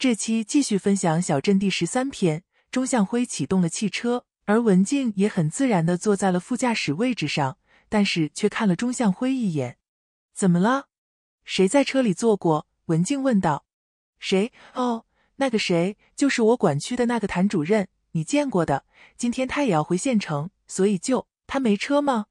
这期继续分享小镇第十三篇。钟向辉启动了汽车，而文静也很自然的坐在了副驾驶位置上，但是却看了钟向辉一眼。怎么了？谁在车里坐过？文静问道。谁？哦，那个谁，就是我管区的那个谭主任，你见过的。今天他也要回县城，所以就他没车吗？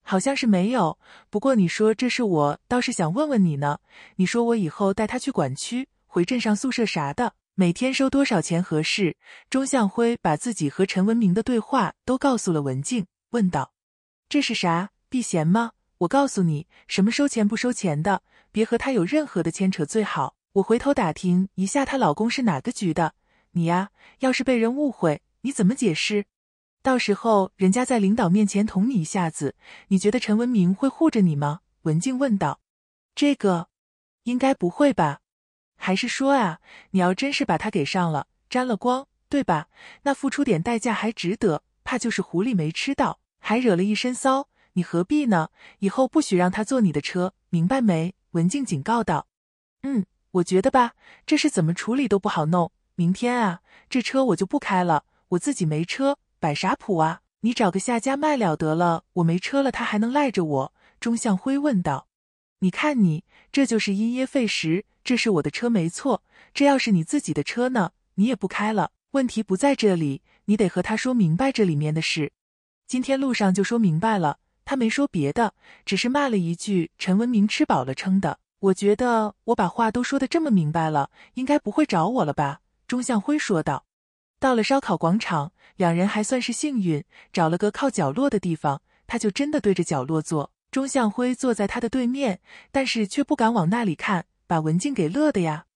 好像是没有。不过你说这事，我倒是想问问你呢。你说我以后带他去管区？回镇上宿舍啥的，每天收多少钱合适？钟向辉把自己和陈文明的对话都告诉了文静，问道：“这是啥避嫌吗？我告诉你，什么收钱不收钱的，别和他有任何的牵扯最好。我回头打听一下她老公是哪个局的。你呀，要是被人误会，你怎么解释？到时候人家在领导面前捅你一下子，你觉得陈文明会护着你吗？”文静问道：“这个，应该不会吧？”还是说啊，你要真是把他给上了，沾了光，对吧？那付出点代价还值得，怕就是狐狸没吃到，还惹了一身骚，你何必呢？以后不许让他坐你的车，明白没？文静警告道。嗯，我觉得吧，这事怎么处理都不好弄。明天啊，这车我就不开了，我自己没车，摆啥谱啊？你找个下家卖了得了，我没车了，他还能赖着我？钟向辉问道。你看你，这就是因噎废食。这是我的车，没错。这要是你自己的车呢，你也不开了。问题不在这里，你得和他说明白这里面的事。今天路上就说明白了，他没说别的，只是骂了一句：“陈文明吃饱了撑的。”我觉得我把话都说的这么明白了，应该不会找我了吧？钟向辉说道。到了烧烤广场，两人还算是幸运，找了个靠角落的地方，他就真的对着角落坐。钟向辉坐在他的对面，但是却不敢往那里看，把文静给乐的呀。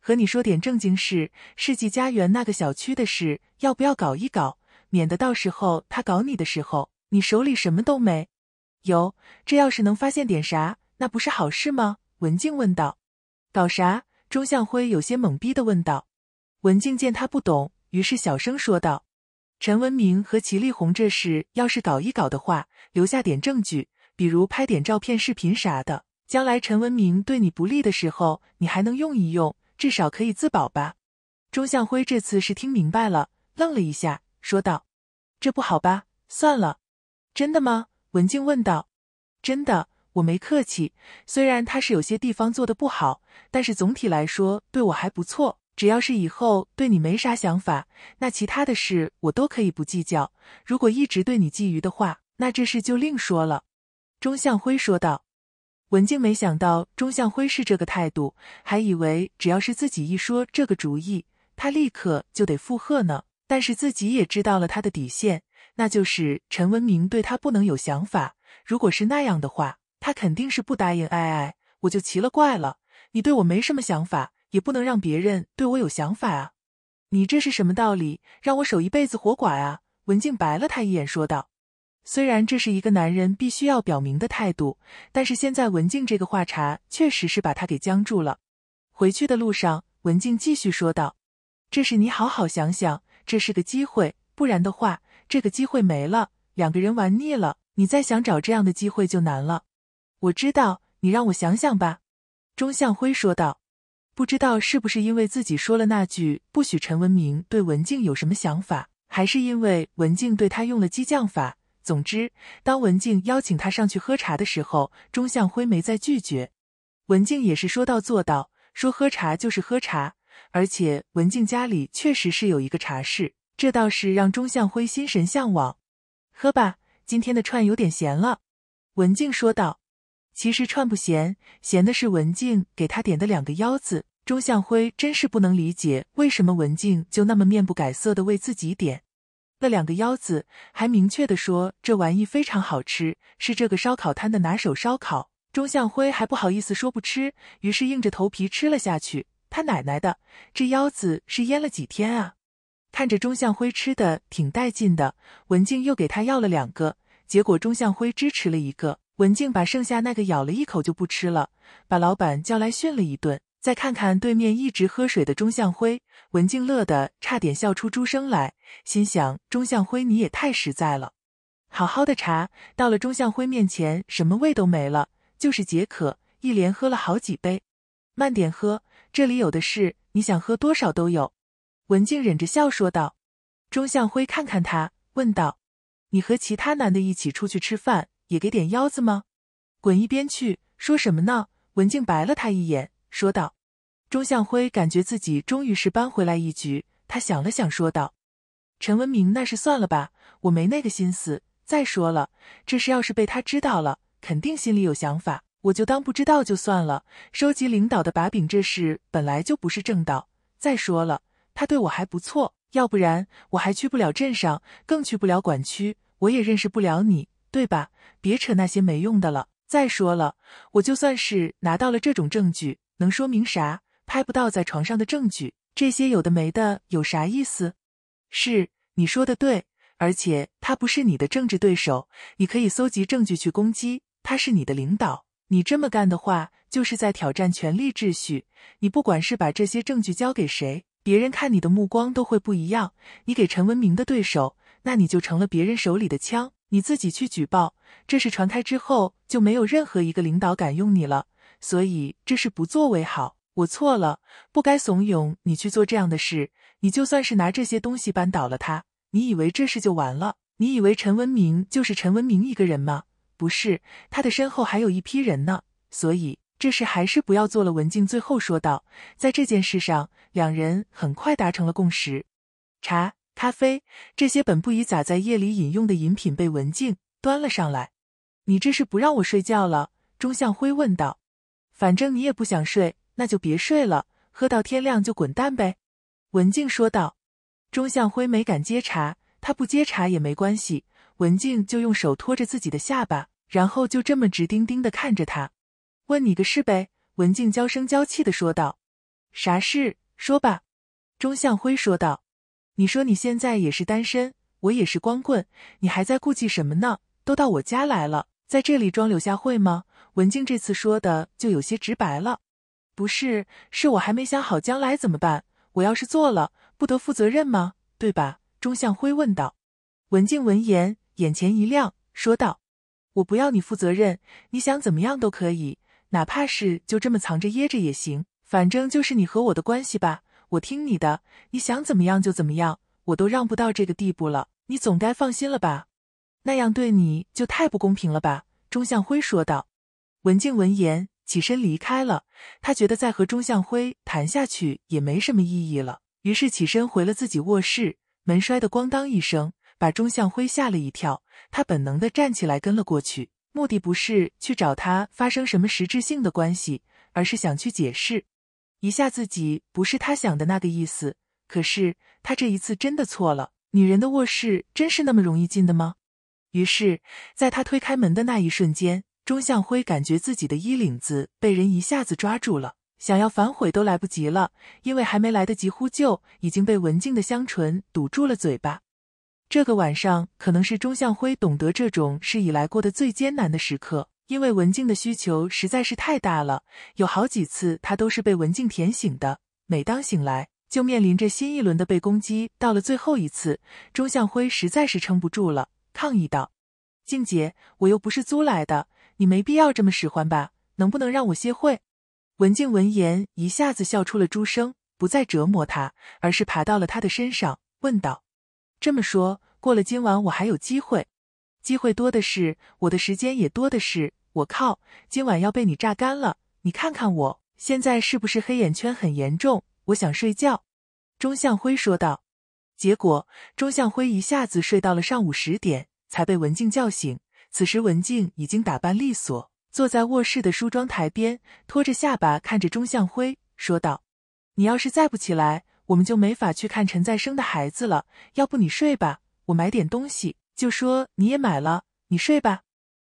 和你说点正经事，世纪家园那个小区的事，要不要搞一搞？免得到时候他搞你的时候，你手里什么都没有。有，这要是能发现点啥，那不是好事吗？文静问道。搞啥？钟向辉有些懵逼的问道。文静见他不懂，于是小声说道：“陈文明和齐丽红这事，要是搞一搞的话，留下点证据。”比如拍点照片、视频啥的，将来陈文明对你不利的时候，你还能用一用，至少可以自保吧。钟向辉这次是听明白了，愣了一下，说道：“这不好吧？算了。”“真的吗？”文静问道。“真的，我没客气。虽然他是有些地方做的不好，但是总体来说对我还不错。只要是以后对你没啥想法，那其他的事我都可以不计较。如果一直对你觊觎的话，那这事就另说了。”钟向辉说道：“文静，没想到钟向辉是这个态度，还以为只要是自己一说这个主意，他立刻就得附和呢。但是自己也知道了他的底线，那就是陈文明对他不能有想法。如果是那样的话，他肯定是不答应。哎哎，我就奇了怪了，你对我没什么想法，也不能让别人对我有想法啊！你这是什么道理？让我守一辈子活寡啊？”文静白了他一眼，说道。虽然这是一个男人必须要表明的态度，但是现在文静这个话茬确实是把他给僵住了。回去的路上，文静继续说道：“这是你好好想想，这是个机会，不然的话，这个机会没了，两个人玩腻了，你再想找这样的机会就难了。”我知道，你让我想想吧。”钟向辉说道。不知道是不是因为自己说了那句“不许陈文明对文静有什么想法”，还是因为文静对他用了激将法。总之，当文静邀请他上去喝茶的时候，钟向辉没再拒绝。文静也是说到做到，说喝茶就是喝茶，而且文静家里确实是有一个茶室，这倒是让钟向辉心神向往。喝吧，今天的串有点咸了，文静说道。其实串不咸，咸的是文静给他点的两个腰子。钟向辉真是不能理解，为什么文静就那么面不改色的为自己点。那两个腰子，还明确的说这玩意非常好吃，是这个烧烤摊的拿手烧烤。钟向辉还不好意思说不吃，于是硬着头皮吃了下去。他奶奶的，这腰子是腌了几天啊？看着钟向辉吃的挺带劲的，文静又给他要了两个。结果钟向辉只吃了一个，文静把剩下那个咬了一口就不吃了，把老板叫来训了一顿。再看看对面一直喝水的钟向辉，文静乐的差点笑出猪声来，心想：钟向辉你也太实在了，好好的茶到了钟向辉面前，什么味都没了，就是解渴。一连喝了好几杯，慢点喝，这里有的是，你想喝多少都有。文静忍着笑说道。钟向辉看看他，问道：“你和其他男的一起出去吃饭，也给点腰子吗？”“滚一边去，说什么呢？”文静白了他一眼。说道：“钟向辉感觉自己终于是扳回来一局。他想了想，说道：‘陈文明，那是算了吧，我没那个心思。再说了，这事要是被他知道了，肯定心里有想法。我就当不知道就算了。收集领导的把柄，这事本来就不是正道。再说了，他对我还不错，要不然我还去不了镇上，更去不了管区，我也认识不了你，对吧？别扯那些没用的了。再说了，我就算是拿到了这种证据。”能说明啥？拍不到在床上的证据，这些有的没的，有啥意思？是你说的对，而且他不是你的政治对手，你可以搜集证据去攻击。他是你的领导，你这么干的话，就是在挑战权力秩序。你不管是把这些证据交给谁，别人看你的目光都会不一样。你给陈文明的对手，那你就成了别人手里的枪。你自己去举报，这事传开之后，就没有任何一个领导敢用你了。所以这事不做为好，我错了，不该怂恿你去做这样的事。你就算是拿这些东西扳倒了他，你以为这事就完了？你以为陈文明就是陈文明一个人吗？不是，他的身后还有一批人呢。所以这事还是不要做了。文静最后说道。在这件事上，两人很快达成了共识。茶、咖啡这些本不宜咋在夜里饮用的饮品被文静端了上来。你这是不让我睡觉了？钟向辉问道。反正你也不想睡，那就别睡了，喝到天亮就滚蛋呗。”文静说道。钟向辉没敢接茬，他不接茬也没关系。文静就用手托着自己的下巴，然后就这么直盯盯的看着他，问你个事呗。”文静娇声娇气的说道。“啥事？说吧。”钟向辉说道。“你说你现在也是单身，我也是光棍，你还在顾忌什么呢？都到我家来了。”在这里装柳下惠吗？文静这次说的就有些直白了，不是？是我还没想好将来怎么办。我要是做了，不得负责任吗？对吧？钟向辉问道。文静闻言，眼前一亮，说道：“我不要你负责任，你想怎么样都可以，哪怕是就这么藏着掖着也行。反正就是你和我的关系吧，我听你的，你想怎么样就怎么样，我都让不到这个地步了，你总该放心了吧？”那样对你就太不公平了吧？”钟向辉说道。文静闻言起身离开了。他觉得再和钟向辉谈下去也没什么意义了，于是起身回了自己卧室。门摔得咣当一声，把钟向辉吓了一跳。他本能的站起来跟了过去，目的不是去找他发生什么实质性的关系，而是想去解释一下自己不是他想的那个意思。可是他这一次真的错了。女人的卧室真是那么容易进的吗？于是，在他推开门的那一瞬间，钟向辉感觉自己的衣领子被人一下子抓住了，想要反悔都来不及了，因为还没来得及呼救，已经被文静的香唇堵住了嘴巴。这个晚上可能是钟向辉懂得这种事以来过的最艰难的时刻，因为文静的需求实在是太大了，有好几次他都是被文静舔醒的。每当醒来，就面临着新一轮的被攻击。到了最后一次，钟向辉实在是撑不住了。抗议道：“静姐，我又不是租来的，你没必要这么使唤吧？能不能让我歇会？”文静闻言一下子笑出了猪声，不再折磨他，而是爬到了他的身上，问道：“这么说，过了今晚我还有机会？机会多的是，我的时间也多的是。我靠，今晚要被你榨干了！你看看我现在是不是黑眼圈很严重？我想睡觉。”钟向辉说道。结果钟向辉一下子睡到了上午十点，才被文静叫醒。此时文静已经打扮利索，坐在卧室的梳妆台边，托着下巴看着钟向辉说道：“你要是再不起来，我们就没法去看陈再生的孩子了。要不你睡吧，我买点东西，就说你也买了。你睡吧。”“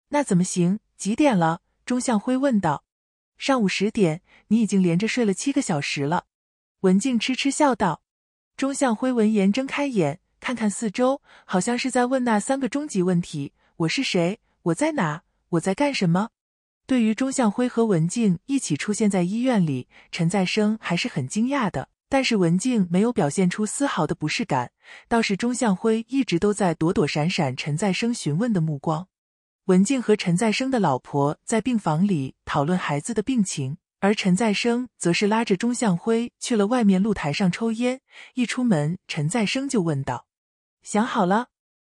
那怎么行？几点了？”钟向辉问道。“上午十点，你已经连着睡了七个小时了。”文静痴痴笑道。钟向辉闻言睁开眼，看看四周，好像是在问那三个终极问题：我是谁？我在哪？我在干什么？对于钟向辉和文静一起出现在医院里，陈再生还是很惊讶的。但是文静没有表现出丝毫的不适感，倒是钟向辉一直都在躲躲闪闪。陈再生询问的目光。文静和陈再生的老婆在病房里讨论孩子的病情。而陈再生则是拉着钟向辉去了外面露台上抽烟。一出门，陈再生就问道：“想好了？”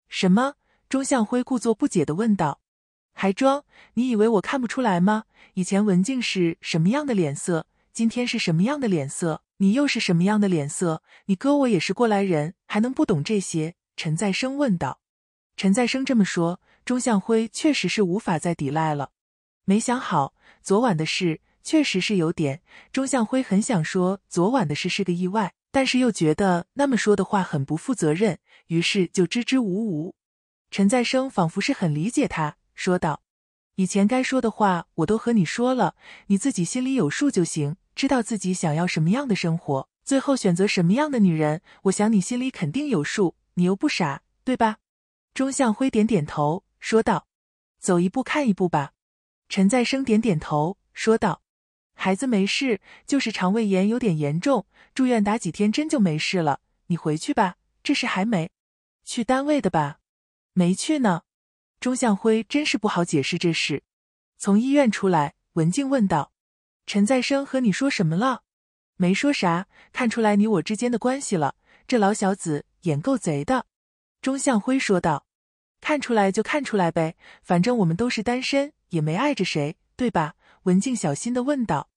什么？钟向辉故作不解的问道：“还装？你以为我看不出来吗？以前文静是什么样的脸色，今天是什么样的脸色，你又是什么样的脸色？你哥我也是过来人，还能不懂这些？”陈再生问道。陈再生这么说，钟向辉确实是无法再抵赖了。没想好昨晚的事。确实是有点，钟向辉很想说昨晚的事是个意外，但是又觉得那么说的话很不负责任，于是就支支吾吾。陈再生仿佛是很理解他，说道：“以前该说的话我都和你说了，你自己心里有数就行，知道自己想要什么样的生活，最后选择什么样的女人，我想你心里肯定有数，你又不傻，对吧？”钟向辉点点头，说道：“走一步看一步吧。”陈再生点点头，说道。孩子没事，就是肠胃炎有点严重，住院打几天针就没事了。你回去吧，这事还没去单位的吧？没去呢。钟向辉真是不好解释这事。从医院出来，文静问道：“陈再生和你说什么了？”“没说啥，看出来你我之间的关系了。这老小子眼够贼的。”钟向辉说道。“看出来就看出来呗，反正我们都是单身，也没碍着谁，对吧？”文静小心的问道：“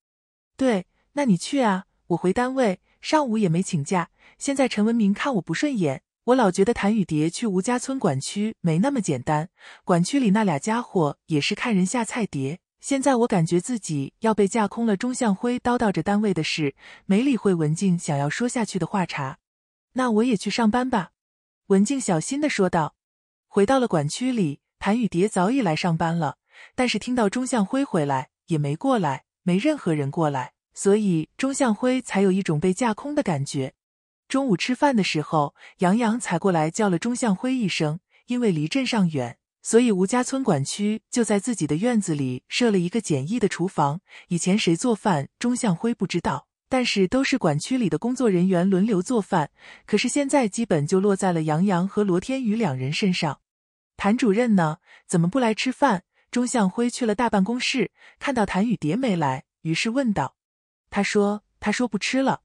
对，那你去啊，我回单位，上午也没请假。现在陈文明看我不顺眼，我老觉得谭雨蝶去吴家村管区没那么简单，管区里那俩家伙也是看人下菜碟。现在我感觉自己要被架空了。”钟向辉叨叨着单位的事，没理会文静想要说下去的话茬。“那我也去上班吧。”文静小心的说道。回到了管区里，谭雨蝶早已来上班了，但是听到钟向辉回来。也没过来，没任何人过来，所以钟向辉才有一种被架空的感觉。中午吃饭的时候，杨洋才过来叫了钟向辉一声。因为离镇上远，所以吴家村管区就在自己的院子里设了一个简易的厨房。以前谁做饭，钟向辉不知道，但是都是管区里的工作人员轮流做饭。可是现在基本就落在了杨洋和罗天宇两人身上。谭主任呢？怎么不来吃饭？钟向辉去了大办公室，看到谭雨蝶没来，于是问道：“他说，他说不吃了。”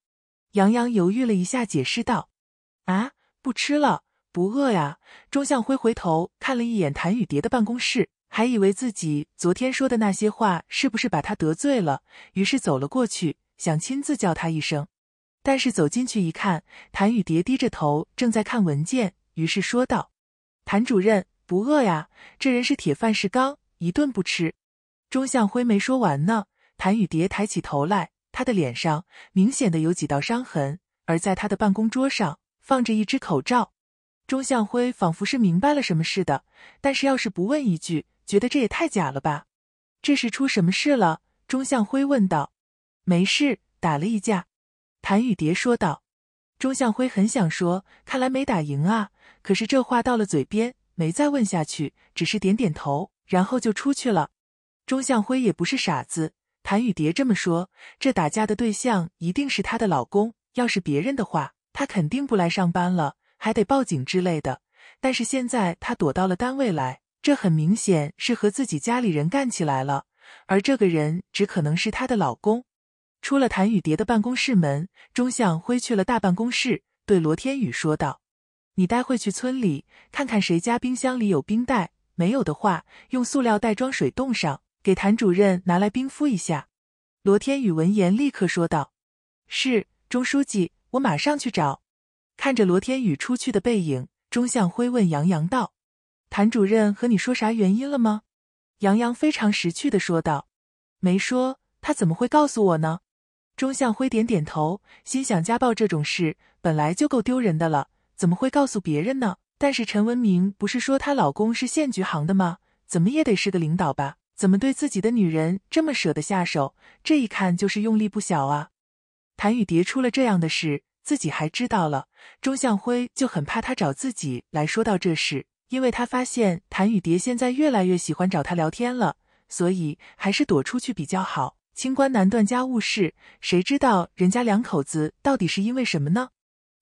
杨洋犹豫了一下，解释道：“啊，不吃了，不饿呀。”钟向辉回头看了一眼谭雨蝶的办公室，还以为自己昨天说的那些话是不是把他得罪了，于是走了过去，想亲自叫他一声。但是走进去一看，谭雨蝶低着头正在看文件，于是说道：“谭主任，不饿呀，这人是铁饭是钢。”一顿不吃，钟向辉没说完呢。谭雨蝶抬起头来，他的脸上明显的有几道伤痕，而在他的办公桌上放着一只口罩。钟向辉仿佛是明白了什么似的，但是要是不问一句，觉得这也太假了吧？这是出什么事了？钟向辉问道。没事，打了一架。谭雨蝶说道。钟向辉很想说，看来没打赢啊，可是这话到了嘴边，没再问下去，只是点点头。然后就出去了。钟向辉也不是傻子，谭雨蝶这么说，这打架的对象一定是她的老公。要是别人的话，她肯定不来上班了，还得报警之类的。但是现在她躲到了单位来，这很明显是和自己家里人干起来了。而这个人只可能是她的老公。出了谭雨蝶的办公室门，钟向辉去了大办公室，对罗天宇说道：“你待会去村里看看谁家冰箱里有冰袋。”没有的话，用塑料袋装水冻上，给谭主任拿来冰敷一下。罗天宇闻言立刻说道：“是钟书记，我马上去找。”看着罗天宇出去的背影，钟向辉问杨洋道：“谭主任和你说啥原因了吗？”杨洋非常识趣的说道：“没说，他怎么会告诉我呢？”钟向辉点点头，心想家暴这种事本来就够丢人的了，怎么会告诉别人呢？但是陈文明不是说她老公是县局行的吗？怎么也得是个领导吧？怎么对自己的女人这么舍得下手？这一看就是用力不小啊！谭雨蝶出了这样的事，自己还知道了，钟向辉就很怕她找自己来说到这事，因为他发现谭雨蝶现在越来越喜欢找他聊天了，所以还是躲出去比较好。清官难断家务事，谁知道人家两口子到底是因为什么呢？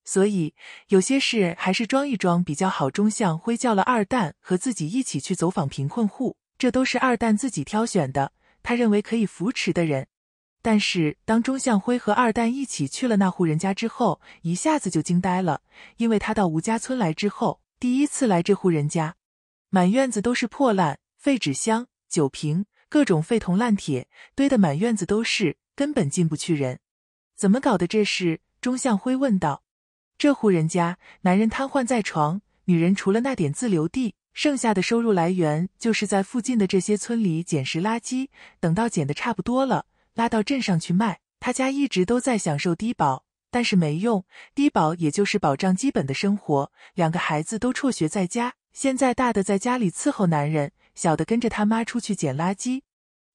所以有些事还是装一装比较好。钟向辉叫了二蛋和自己一起去走访贫困户，这都是二蛋自己挑选的，他认为可以扶持的人。但是当钟向辉和二蛋一起去了那户人家之后，一下子就惊呆了，因为他到吴家村来之后，第一次来这户人家，满院子都是破烂、废纸箱、酒瓶、各种废铜烂铁，堆得满院子都是，根本进不去。人怎么搞的这事？钟向辉问道。这户人家，男人瘫痪在床，女人除了那点自留地，剩下的收入来源就是在附近的这些村里捡拾垃圾，等到捡的差不多了，拉到镇上去卖。他家一直都在享受低保，但是没用，低保也就是保障基本的生活。两个孩子都辍学在家，现在大的在家里伺候男人，小的跟着他妈出去捡垃圾。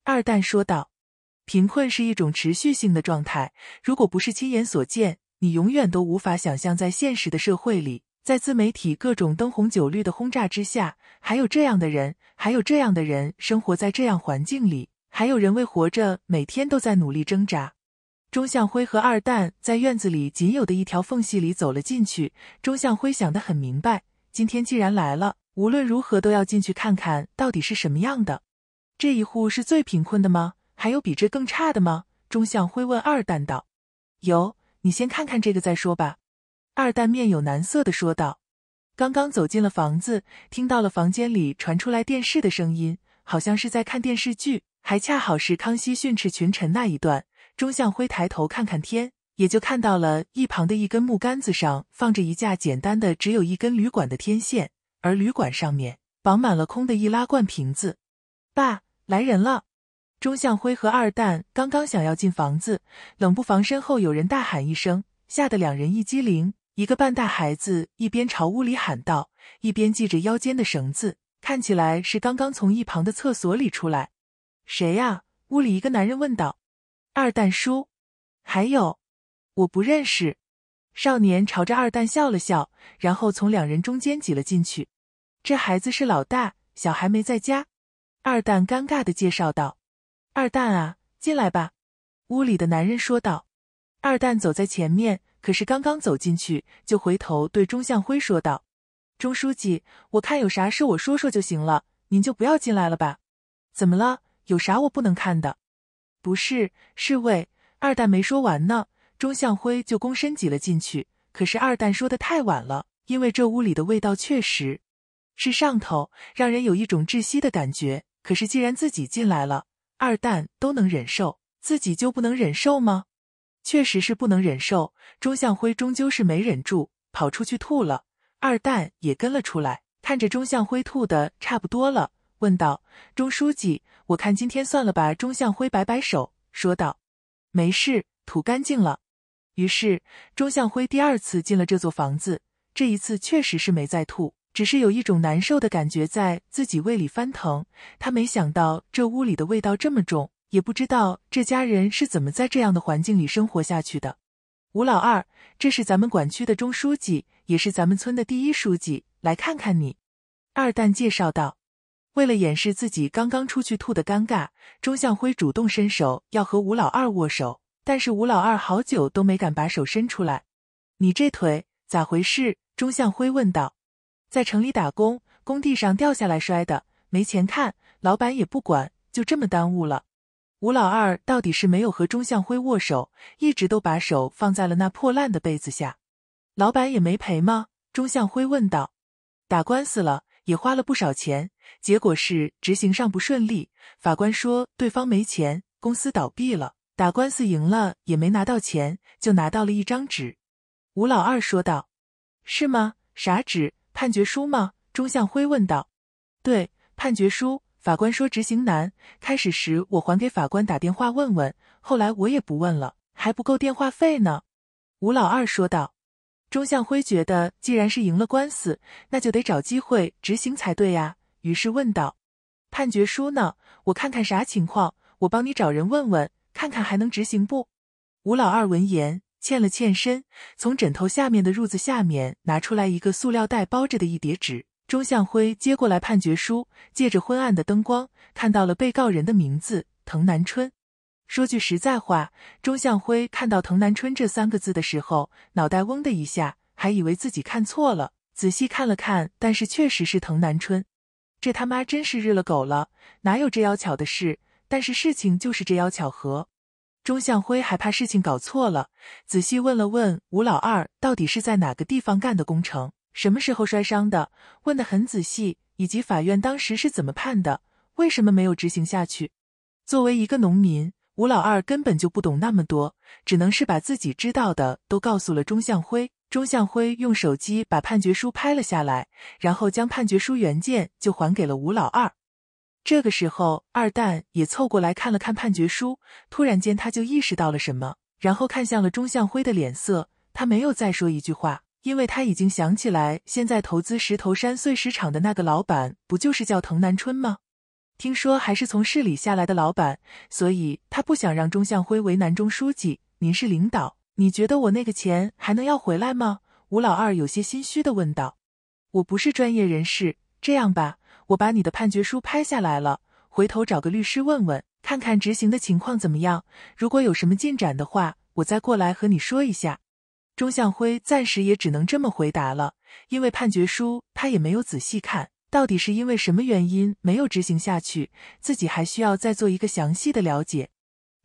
二蛋说道：“贫困是一种持续性的状态，如果不是亲眼所见。”你永远都无法想象，在现实的社会里，在自媒体各种灯红酒绿的轰炸之下，还有这样的人，还有这样的人生活在这样环境里，还有人为活着每天都在努力挣扎。钟向辉和二蛋在院子里仅有的一条缝隙里走了进去。钟向辉想的很明白，今天既然来了，无论如何都要进去看看到底是什么样的。这一户是最贫困的吗？还有比这更差的吗？钟向辉问二蛋道：“有。”你先看看这个再说吧。”二蛋面有难色的说道。刚刚走进了房子，听到了房间里传出来电视的声音，好像是在看电视剧，还恰好是康熙训斥群臣那一段。钟向辉抬头看看天，也就看到了一旁的一根木杆子上放着一架简单的、只有一根铝管的天线，而铝管上面绑满了空的易拉罐瓶子。“爸，来人了！”钟向辉和二蛋刚刚想要进房子，冷不防身后有人大喊一声，吓得两人一激灵。一个半大孩子一边朝屋里喊道，一边系着腰间的绳子，看起来是刚刚从一旁的厕所里出来。谁呀？屋里一个男人问道。二蛋叔，还有，我不认识。少年朝着二蛋笑了笑，然后从两人中间挤了进去。这孩子是老大，小孩没在家。二蛋尴尬的介绍道。二蛋啊，进来吧。”屋里的男人说道。二蛋走在前面，可是刚刚走进去，就回头对钟向辉说道：“钟书记，我看有啥事，我说说就行了，您就不要进来了吧。”“怎么了？有啥我不能看的？”“不是，是卫。”二蛋没说完呢，钟向辉就躬身挤了进去。可是二蛋说的太晚了，因为这屋里的味道确实是上头，让人有一种窒息的感觉。可是既然自己进来了，二蛋都能忍受，自己就不能忍受吗？确实是不能忍受。钟向辉终究是没忍住，跑出去吐了。二蛋也跟了出来，看着钟向辉吐的差不多了，问道：“钟书记，我看今天算了吧。”钟向辉摆摆手，说道：“没事，吐干净了。”于是钟向辉第二次进了这座房子，这一次确实是没再吐。只是有一种难受的感觉在自己胃里翻腾。他没想到这屋里的味道这么重，也不知道这家人是怎么在这样的环境里生活下去的。吴老二，这是咱们管区的钟书记，也是咱们村的第一书记，来看看你。”二蛋介绍道。为了掩饰自己刚刚出去吐的尴尬，钟向辉主动伸手要和吴老二握手，但是吴老二好久都没敢把手伸出来。“你这腿咋回事？”钟向辉问道。在城里打工，工地上掉下来摔的，没钱看，老板也不管，就这么耽误了。吴老二到底是没有和钟向辉握手，一直都把手放在了那破烂的被子下。老板也没赔吗？钟向辉问道。打官司了，也花了不少钱，结果是执行上不顺利，法官说对方没钱，公司倒闭了，打官司赢了也没拿到钱，就拿到了一张纸。吴老二说道。是吗？啥纸？判决书吗？钟向辉问道。对，判决书。法官说执行难。开始时我还给法官打电话问问，后来我也不问了，还不够电话费呢。吴老二说道。钟向辉觉得，既然是赢了官司，那就得找机会执行才对呀。于是问道：“判决书呢？我看看啥情况。我帮你找人问问，看看还能执行不？”吴老二闻言。欠了欠身，从枕头下面的褥子下面拿出来一个塑料袋包着的一叠纸。钟向辉接过来判决书，借着昏暗的灯光，看到了被告人的名字滕南春。说句实在话，钟向辉看到滕南春这三个字的时候，脑袋嗡的一下，还以为自己看错了。仔细看了看，但是确实是滕南春。这他妈真是日了狗了，哪有这妖巧的事？但是事情就是这妖巧合。钟向辉还怕事情搞错了，仔细问了问吴老二到底是在哪个地方干的工程，什么时候摔伤的，问得很仔细，以及法院当时是怎么判的，为什么没有执行下去。作为一个农民，吴老二根本就不懂那么多，只能是把自己知道的都告诉了钟向辉。钟向辉用手机把判决书拍了下来，然后将判决书原件就还给了吴老二。这个时候，二蛋也凑过来看了看判决书，突然间他就意识到了什么，然后看向了钟向辉的脸色。他没有再说一句话，因为他已经想起来，现在投资石头山碎石厂的那个老板，不就是叫滕南春吗？听说还是从市里下来的老板，所以他不想让钟向辉为难钟书记。您是领导，你觉得我那个钱还能要回来吗？吴老二有些心虚的问道。我不是专业人士，这样吧。我把你的判决书拍下来了，回头找个律师问问，看看执行的情况怎么样。如果有什么进展的话，我再过来和你说一下。钟向辉暂时也只能这么回答了，因为判决书他也没有仔细看，到底是因为什么原因没有执行下去，自己还需要再做一个详细的了解。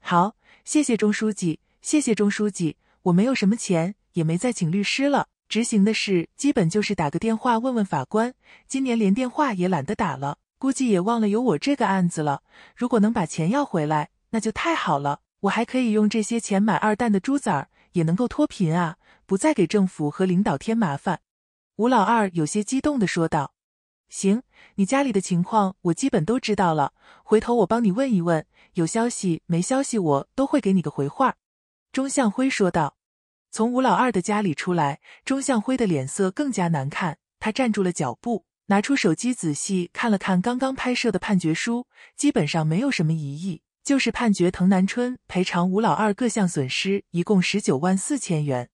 好，谢谢钟书记，谢谢钟书记，我没有什么钱，也没再请律师了。执行的事基本就是打个电话问问法官，今年连电话也懒得打了，估计也忘了有我这个案子了。如果能把钱要回来，那就太好了，我还可以用这些钱买二蛋的猪崽儿，也能够脱贫啊，不再给政府和领导添麻烦。”吴老二有些激动的说道。“行，你家里的情况我基本都知道了，回头我帮你问一问，有消息没消息我都会给你个回话。”钟向辉说道。从吴老二的家里出来，钟向辉的脸色更加难看。他站住了脚步，拿出手机仔细看了看刚刚拍摄的判决书，基本上没有什么疑义，就是判决滕南春赔偿吴老二各项损失一共十九万四千元。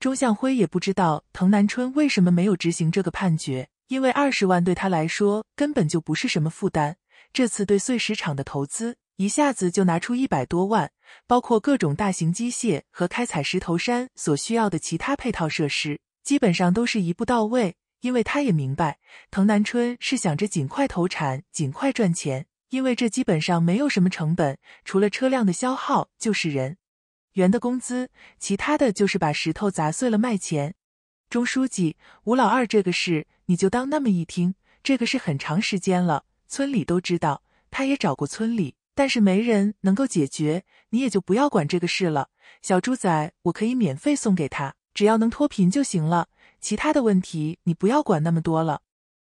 钟向辉也不知道滕南春为什么没有执行这个判决，因为二十万对他来说根本就不是什么负担。这次对碎石厂的投资。一下子就拿出一百多万，包括各种大型机械和开采石头山所需要的其他配套设施，基本上都是一步到位。因为他也明白，滕南春是想着尽快投产，尽快赚钱。因为这基本上没有什么成本，除了车辆的消耗就是人，员的工资，其他的就是把石头砸碎了卖钱。钟书记，吴老二这个事，你就当那么一听。这个事很长时间了，村里都知道，他也找过村里。但是没人能够解决，你也就不要管这个事了。小猪仔，我可以免费送给他，只要能脱贫就行了。其他的问题你不要管那么多了。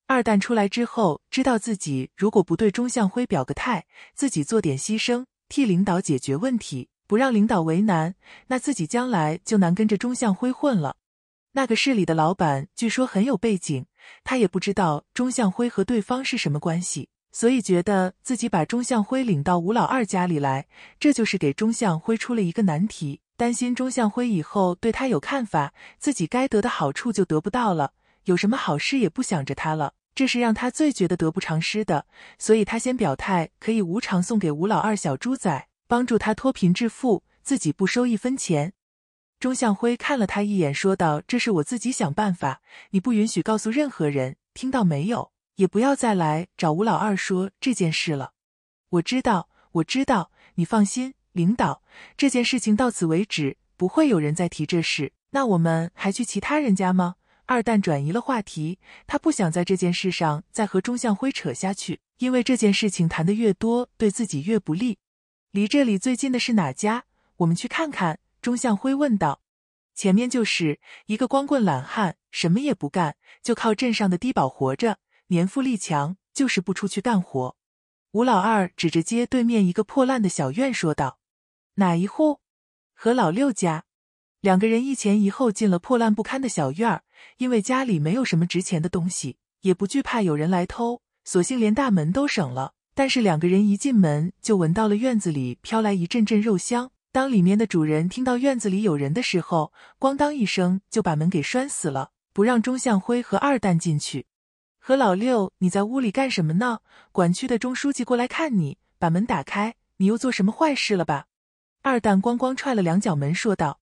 二蛋出来之后，知道自己如果不对钟向辉表个态，自己做点牺牲，替领导解决问题，不让领导为难，那自己将来就难跟着钟向辉混了。那个市里的老板据说很有背景，他也不知道钟向辉和对方是什么关系。所以觉得自己把钟向辉领到吴老二家里来，这就是给钟向辉出了一个难题，担心钟向辉以后对他有看法，自己该得的好处就得不到了，有什么好事也不想着他了，这是让他最觉得得不偿失的。所以他先表态，可以无偿送给吴老二小猪仔，帮助他脱贫致富，自己不收一分钱。钟向辉看了他一眼，说道：“这是我自己想办法，你不允许告诉任何人，听到没有？”也不要再来找吴老二说这件事了。我知道，我知道，你放心，领导，这件事情到此为止，不会有人再提这事。那我们还去其他人家吗？二蛋转移了话题，他不想在这件事上再和钟向辉扯下去，因为这件事情谈得越多，对自己越不利。离这里最近的是哪家？我们去看看。钟向辉问道。前面就是一个光棍懒汉，什么也不干，就靠镇上的低保活着。年富力强，就是不出去干活。吴老二指着街对面一个破烂的小院说道：“哪一户？和老六家。”两个人一前一后进了破烂不堪的小院儿。因为家里没有什么值钱的东西，也不惧怕有人来偷，索性连大门都省了。但是两个人一进门就闻到了院子里飘来一阵阵肉香。当里面的主人听到院子里有人的时候，咣当一声就把门给拴死了，不让钟向辉和二蛋进去。何老六，你在屋里干什么呢？管区的钟书记过来看你，把门打开。你又做什么坏事了吧？二蛋咣咣踹了两脚门，说道。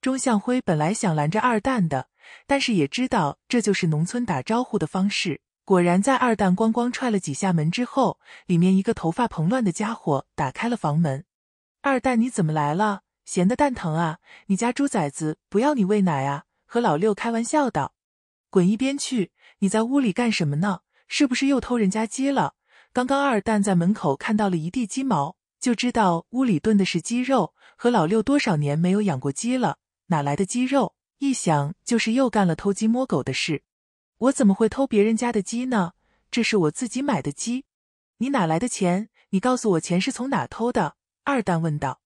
钟向辉本来想拦着二蛋的，但是也知道这就是农村打招呼的方式。果然，在二蛋咣咣踹了几下门之后，里面一个头发蓬乱的家伙打开了房门。二蛋，你怎么来了？闲的蛋疼啊？你家猪崽子不要你喂奶啊？何老六开玩笑道。滚一边去！你在屋里干什么呢？是不是又偷人家鸡了？刚刚二蛋在门口看到了一地鸡毛，就知道屋里炖的是鸡肉。和老六多少年没有养过鸡了，哪来的鸡肉？一想就是又干了偷鸡摸狗的事。我怎么会偷别人家的鸡呢？这是我自己买的鸡。你哪来的钱？你告诉我钱是从哪偷的？二蛋问道。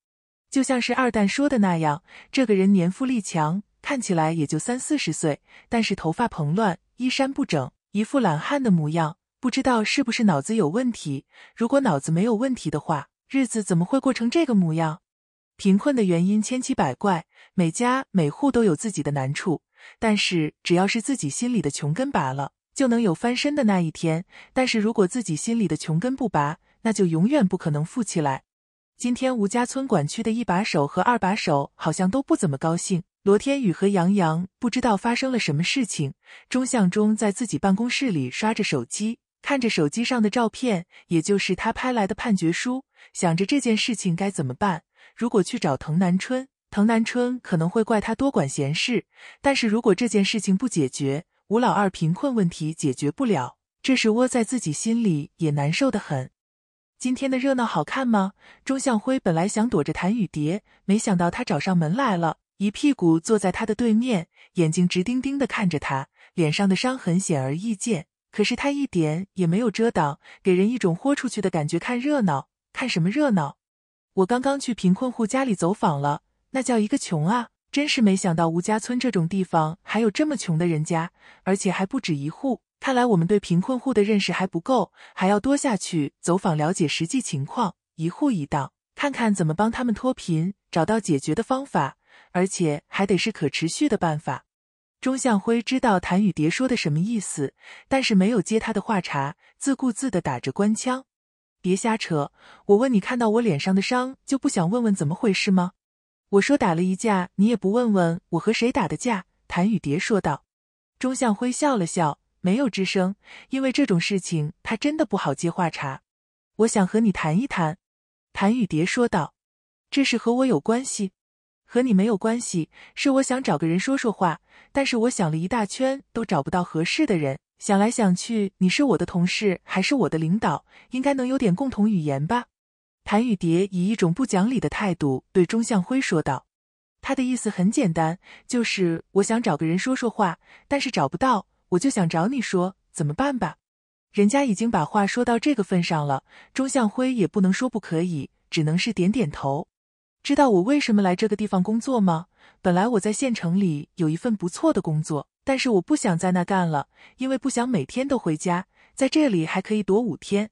就像是二蛋说的那样，这个人年富力强，看起来也就三四十岁，但是头发蓬乱。衣衫不整，一副懒汉的模样，不知道是不是脑子有问题。如果脑子没有问题的话，日子怎么会过成这个模样？贫困的原因千奇百怪，每家每户都有自己的难处。但是只要是自己心里的穷根拔了，就能有翻身的那一天。但是如果自己心里的穷根不拔，那就永远不可能富起来。今天吴家村管区的一把手和二把手好像都不怎么高兴。罗天宇和杨洋不知道发生了什么事情。钟向忠在自己办公室里刷着手机，看着手机上的照片，也就是他拍来的判决书，想着这件事情该怎么办。如果去找滕南春，滕南春可能会怪他多管闲事；但是如果这件事情不解决，吴老二贫困问题解决不了，这事窝在自己心里也难受的很。今天的热闹好看吗？钟向辉本来想躲着谭雨蝶，没想到他找上门来了。一屁股坐在他的对面，眼睛直盯盯的看着他，脸上的伤痕显而易见，可是他一点也没有遮挡，给人一种豁出去的感觉。看热闹？看什么热闹？我刚刚去贫困户家里走访了，那叫一个穷啊！真是没想到吴家村这种地方还有这么穷的人家，而且还不止一户。看来我们对贫困户的认识还不够，还要多下去走访，了解实际情况，一户一档，看看怎么帮他们脱贫，找到解决的方法。而且还得是可持续的办法。钟向辉知道谭雨蝶说的什么意思，但是没有接他的话茬，自顾自的打着官腔：“别瞎扯！我问你，看到我脸上的伤就不想问问怎么回事吗？我说打了一架，你也不问问我和谁打的架？”谭雨蝶说道。钟向辉笑了笑，没有吱声，因为这种事情他真的不好接话茬。我想和你谈一谈。”谭雨蝶说道，“这是和我有关系？”和你没有关系，是我想找个人说说话，但是我想了一大圈都找不到合适的人。想来想去，你是我的同事，还是我的领导，应该能有点共同语言吧？谭雨蝶以一种不讲理的态度对钟向辉说道。他的意思很简单，就是我想找个人说说话，但是找不到，我就想找你说，怎么办吧？人家已经把话说到这个份上了，钟向辉也不能说不可以，只能是点点头。知道我为什么来这个地方工作吗？本来我在县城里有一份不错的工作，但是我不想在那干了，因为不想每天都回家，在这里还可以躲五天。”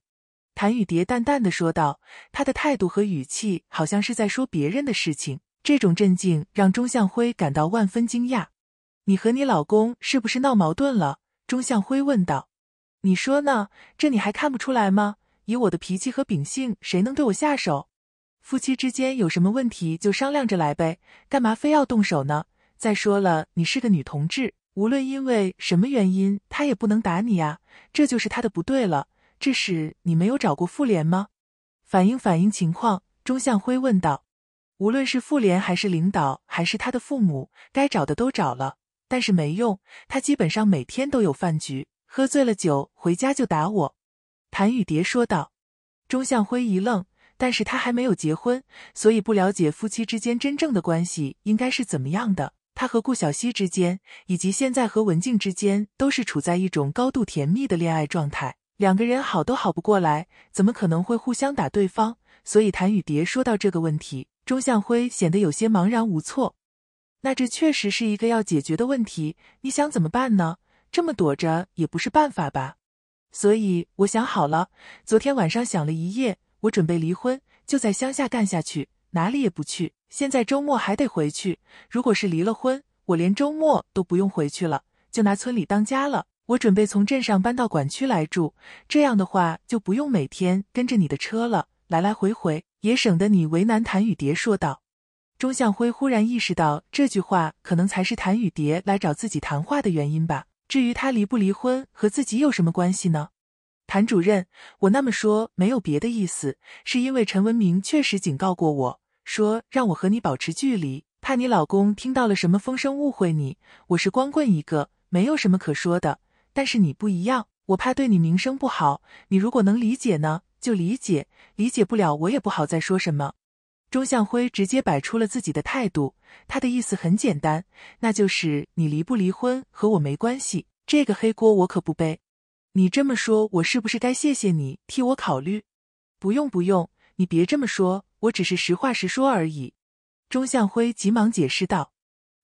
谭雨蝶淡淡的说道，她的态度和语气好像是在说别人的事情，这种镇静让钟向辉感到万分惊讶。“你和你老公是不是闹矛盾了？”钟向辉问道。“你说呢？这你还看不出来吗？以我的脾气和秉性，谁能对我下手？”夫妻之间有什么问题就商量着来呗，干嘛非要动手呢？再说了，你是个女同志，无论因为什么原因，他也不能打你呀，这就是他的不对了。这事你没有找过妇联吗？反映反映情况。”钟向辉问道。“无论是妇联还是领导，还是他的父母，该找的都找了，但是没用。他基本上每天都有饭局，喝醉了酒回家就打我。”谭雨蝶说道。钟向辉一愣。但是他还没有结婚，所以不了解夫妻之间真正的关系应该是怎么样的。他和顾小溪之间，以及现在和文静之间，都是处在一种高度甜蜜的恋爱状态，两个人好都好不过来，怎么可能会互相打对方？所以谭雨蝶说到这个问题，钟向辉显得有些茫然无措。那这确实是一个要解决的问题，你想怎么办呢？这么躲着也不是办法吧？所以我想好了，昨天晚上想了一夜。我准备离婚，就在乡下干下去，哪里也不去。现在周末还得回去，如果是离了婚，我连周末都不用回去了，就拿村里当家了。我准备从镇上搬到管区来住，这样的话就不用每天跟着你的车了，来来回回也省得你为难。谭雨蝶说道。钟向辉忽然意识到，这句话可能才是谭雨蝶来找自己谈话的原因吧。至于他离不离婚，和自己有什么关系呢？谭主任，我那么说没有别的意思，是因为陈文明确实警告过我，说让我和你保持距离，怕你老公听到了什么风声误会你。我是光棍一个，没有什么可说的。但是你不一样，我怕对你名声不好。你如果能理解呢，就理解；理解不了，我也不好再说什么。钟向辉直接摆出了自己的态度，他的意思很简单，那就是你离不离婚和我没关系，这个黑锅我可不背。你这么说，我是不是该谢谢你替我考虑？不用不用，你别这么说，我只是实话实说而已。”钟向辉急忙解释道，“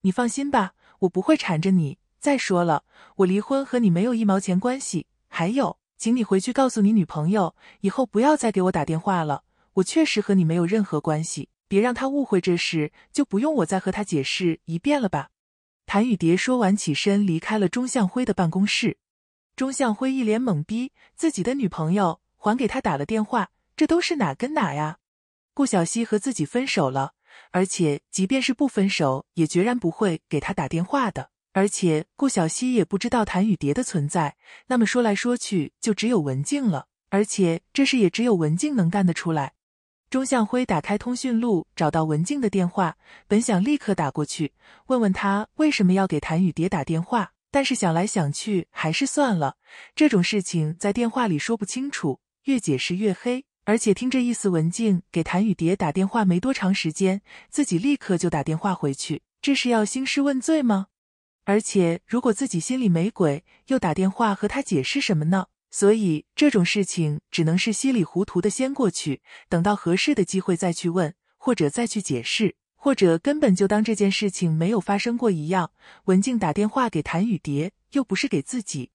你放心吧，我不会缠着你。再说了，我离婚和你没有一毛钱关系。还有，请你回去告诉你女朋友，以后不要再给我打电话了。我确实和你没有任何关系，别让她误会这事，就不用我再和她解释一遍了吧？”谭雨蝶说完，起身离开了钟向辉的办公室。钟向辉一脸懵逼，自己的女朋友还给他打了电话，这都是哪跟哪呀？顾小西和自己分手了，而且即便是不分手，也决然不会给他打电话的。而且顾小西也不知道谭雨蝶的存在，那么说来说去就只有文静了，而且这事也只有文静能干得出来。钟向辉打开通讯录，找到文静的电话，本想立刻打过去，问问他为什么要给谭雨蝶打电话。但是想来想去，还是算了。这种事情在电话里说不清楚，越解释越黑。而且听这意思，文静给谭雨蝶打电话没多长时间，自己立刻就打电话回去，这是要兴师问罪吗？而且如果自己心里没鬼，又打电话和他解释什么呢？所以这种事情只能是稀里糊涂的先过去，等到合适的机会再去问，或者再去解释。或者根本就当这件事情没有发生过一样。文静打电话给谭雨蝶，又不是给自己。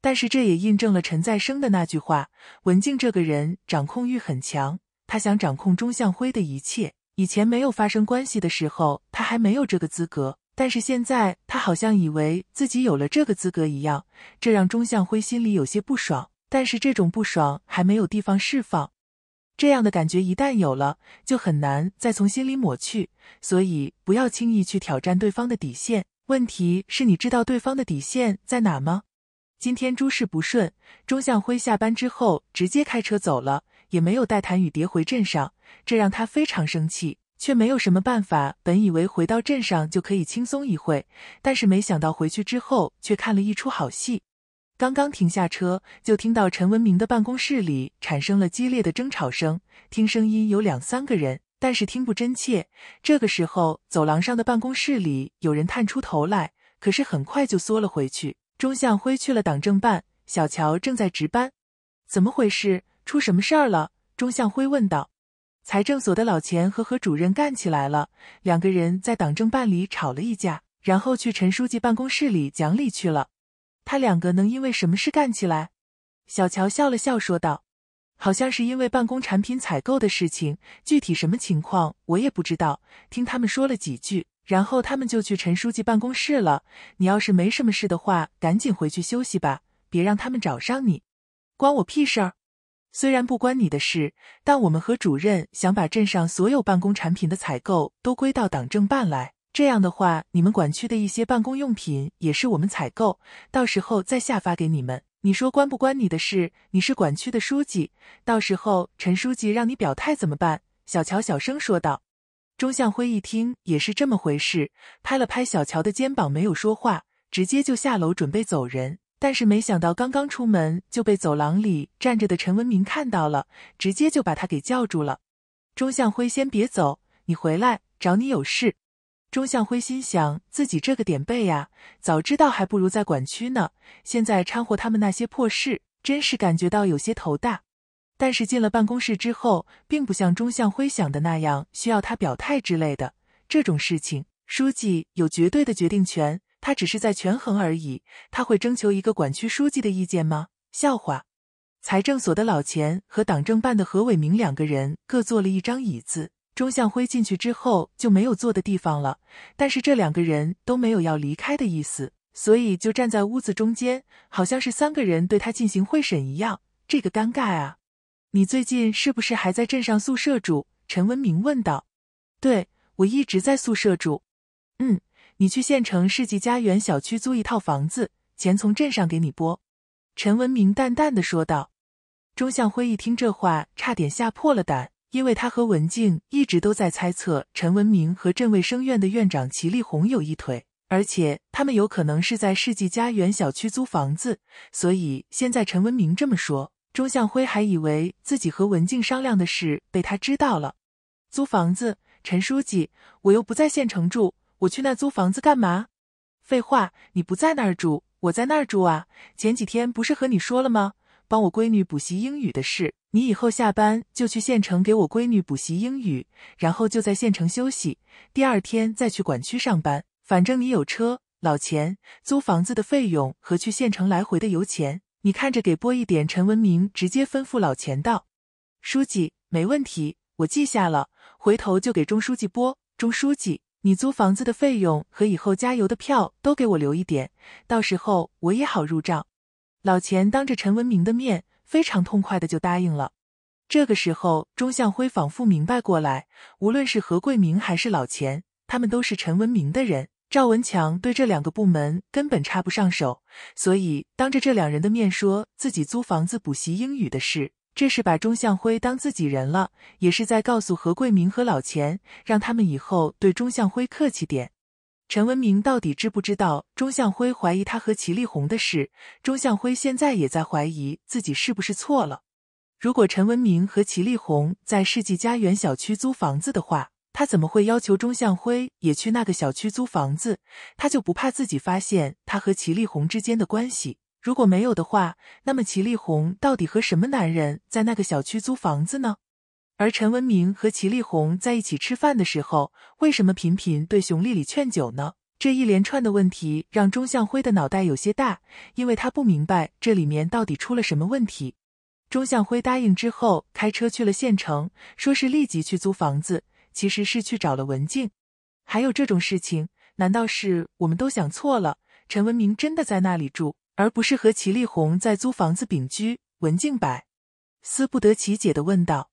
但是这也印证了陈再生的那句话：文静这个人掌控欲很强，她想掌控钟向辉的一切。以前没有发生关系的时候，她还没有这个资格。但是现在，她好像以为自己有了这个资格一样，这让钟向辉心里有些不爽。但是这种不爽还没有地方释放。这样的感觉一旦有了，就很难再从心里抹去，所以不要轻易去挑战对方的底线。问题是你知道对方的底线在哪吗？今天诸事不顺，钟向辉下班之后直接开车走了，也没有带谭雨蝶回镇上，这让他非常生气，却没有什么办法。本以为回到镇上就可以轻松一会，但是没想到回去之后却看了一出好戏。刚刚停下车，就听到陈文明的办公室里产生了激烈的争吵声。听声音有两三个人，但是听不真切。这个时候，走廊上的办公室里有人探出头来，可是很快就缩了回去。钟向辉去了党政办，小乔正在值班。怎么回事？出什么事儿了？钟向辉问道。财政所的老钱和何主任干起来了，两个人在党政办里吵了一架，然后去陈书记办公室里讲理去了。他两个能因为什么事干起来？小乔笑了笑说道：“好像是因为办公产品采购的事情，具体什么情况我也不知道。听他们说了几句，然后他们就去陈书记办公室了。你要是没什么事的话，赶紧回去休息吧，别让他们找上你。关我屁事儿！虽然不关你的事，但我们和主任想把镇上所有办公产品的采购都归到党政办来。”这样的话，你们管区的一些办公用品也是我们采购，到时候再下发给你们。你说关不关你的事？你是管区的书记，到时候陈书记让你表态怎么办？小乔小声说道。钟向辉一听也是这么回事，拍了拍小乔的肩膀，没有说话，直接就下楼准备走人。但是没想到，刚刚出门就被走廊里站着的陈文明看到了，直接就把他给叫住了。钟向辉，先别走，你回来，找你有事。钟向辉心想，自己这个点背呀，早知道还不如在管区呢。现在掺和他们那些破事，真是感觉到有些头大。但是进了办公室之后，并不像钟向辉想的那样需要他表态之类的这种事情，书记有绝对的决定权，他只是在权衡而已。他会征求一个管区书记的意见吗？笑话！财政所的老钱和党政办的何伟明两个人各坐了一张椅子。钟向辉进去之后就没有坐的地方了，但是这两个人都没有要离开的意思，所以就站在屋子中间，好像是三个人对他进行会审一样。这个尴尬啊！你最近是不是还在镇上宿舍住？陈文明问道。对，我一直在宿舍住。嗯，你去县城世纪家园小区租一套房子，钱从镇上给你拨。陈文明淡淡的说道。钟向辉一听这话，差点吓破了胆。因为他和文静一直都在猜测陈文明和镇卫生院的院长齐立红有一腿，而且他们有可能是在世纪家园小区租房子，所以现在陈文明这么说，钟向辉还以为自己和文静商量的事被他知道了。租房子，陈书记，我又不在县城住，我去那租房子干嘛？废话，你不在那儿住，我在那儿住啊！前几天不是和你说了吗？帮我闺女补习英语的事，你以后下班就去县城给我闺女补习英语，然后就在县城休息，第二天再去管区上班。反正你有车，老钱，租房子的费用和去县城来回的油钱，你看着给拨一点。陈文明直接吩咐老钱道：“书记没问题，我记下了，回头就给钟书记拨。钟书记，你租房子的费用和以后加油的票都给我留一点，到时候我也好入账。”老钱当着陈文明的面，非常痛快的就答应了。这个时候，钟向辉仿佛明白过来，无论是何桂明还是老钱，他们都是陈文明的人。赵文强对这两个部门根本插不上手，所以当着这两人的面说自己租房子补习英语的事，这是把钟向辉当自己人了，也是在告诉何桂明和老钱，让他们以后对钟向辉客气点。陈文明到底知不知道钟向辉怀疑他和齐丽红的事？钟向辉现在也在怀疑自己是不是错了。如果陈文明和齐丽红在世纪家园小区租房子的话，他怎么会要求钟向辉也去那个小区租房子？他就不怕自己发现他和齐丽红之间的关系？如果没有的话，那么齐丽红到底和什么男人在那个小区租房子呢？而陈文明和齐丽红在一起吃饭的时候，为什么频频对熊丽丽劝酒呢？这一连串的问题让钟向辉的脑袋有些大，因为他不明白这里面到底出了什么问题。钟向辉答应之后，开车去了县城，说是立即去租房子，其实是去找了文静。还有这种事情，难道是我们都想错了？陈文明真的在那里住，而不是和齐丽红在租房子秉居？文静百思不得其解的问道。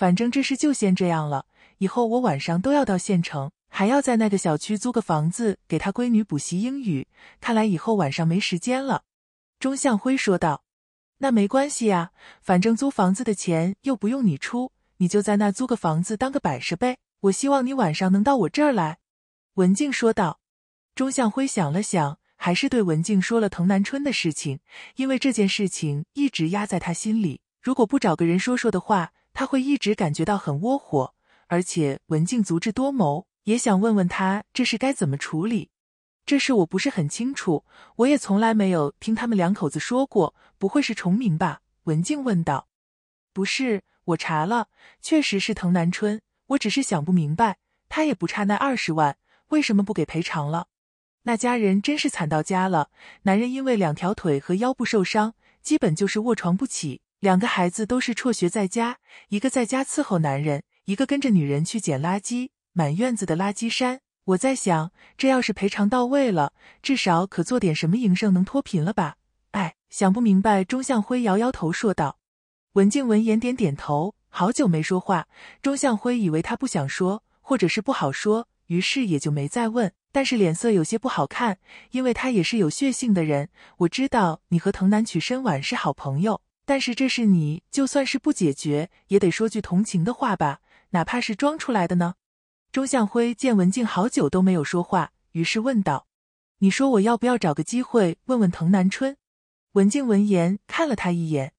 反正这事就先这样了。以后我晚上都要到县城，还要在那个小区租个房子给他闺女补习英语。看来以后晚上没时间了。”钟向辉说道。“那没关系呀，反正租房子的钱又不用你出，你就在那租个房子当个摆设呗。”我希望你晚上能到我这儿来。”文静说道。钟向辉想了想，还是对文静说了滕南春的事情，因为这件事情一直压在他心里，如果不找个人说说的话。他会一直感觉到很窝火，而且文静足智多谋，也想问问他这事该怎么处理。这事我不是很清楚，我也从来没有听他们两口子说过。不会是重名吧？文静问道。不是，我查了，确实是滕南春。我只是想不明白，他也不差那二十万，为什么不给赔偿了？那家人真是惨到家了，男人因为两条腿和腰部受伤，基本就是卧床不起。两个孩子都是辍学在家，一个在家伺候男人，一个跟着女人去捡垃圾，满院子的垃圾山。我在想，这要是赔偿到位了，至少可做点什么营生，能脱贫了吧？哎，想不明白。钟向辉摇摇头说道。文静闻言点点头，好久没说话。钟向辉以为他不想说，或者是不好说，于是也就没再问，但是脸色有些不好看，因为他也是有血性的人。我知道你和藤南曲深晚是好朋友。但是这是你就算是不解决，也得说句同情的话吧，哪怕是装出来的呢。钟向辉见文静好久都没有说话，于是问道：“你说我要不要找个机会问问滕南春？”文静闻言看了他一眼：“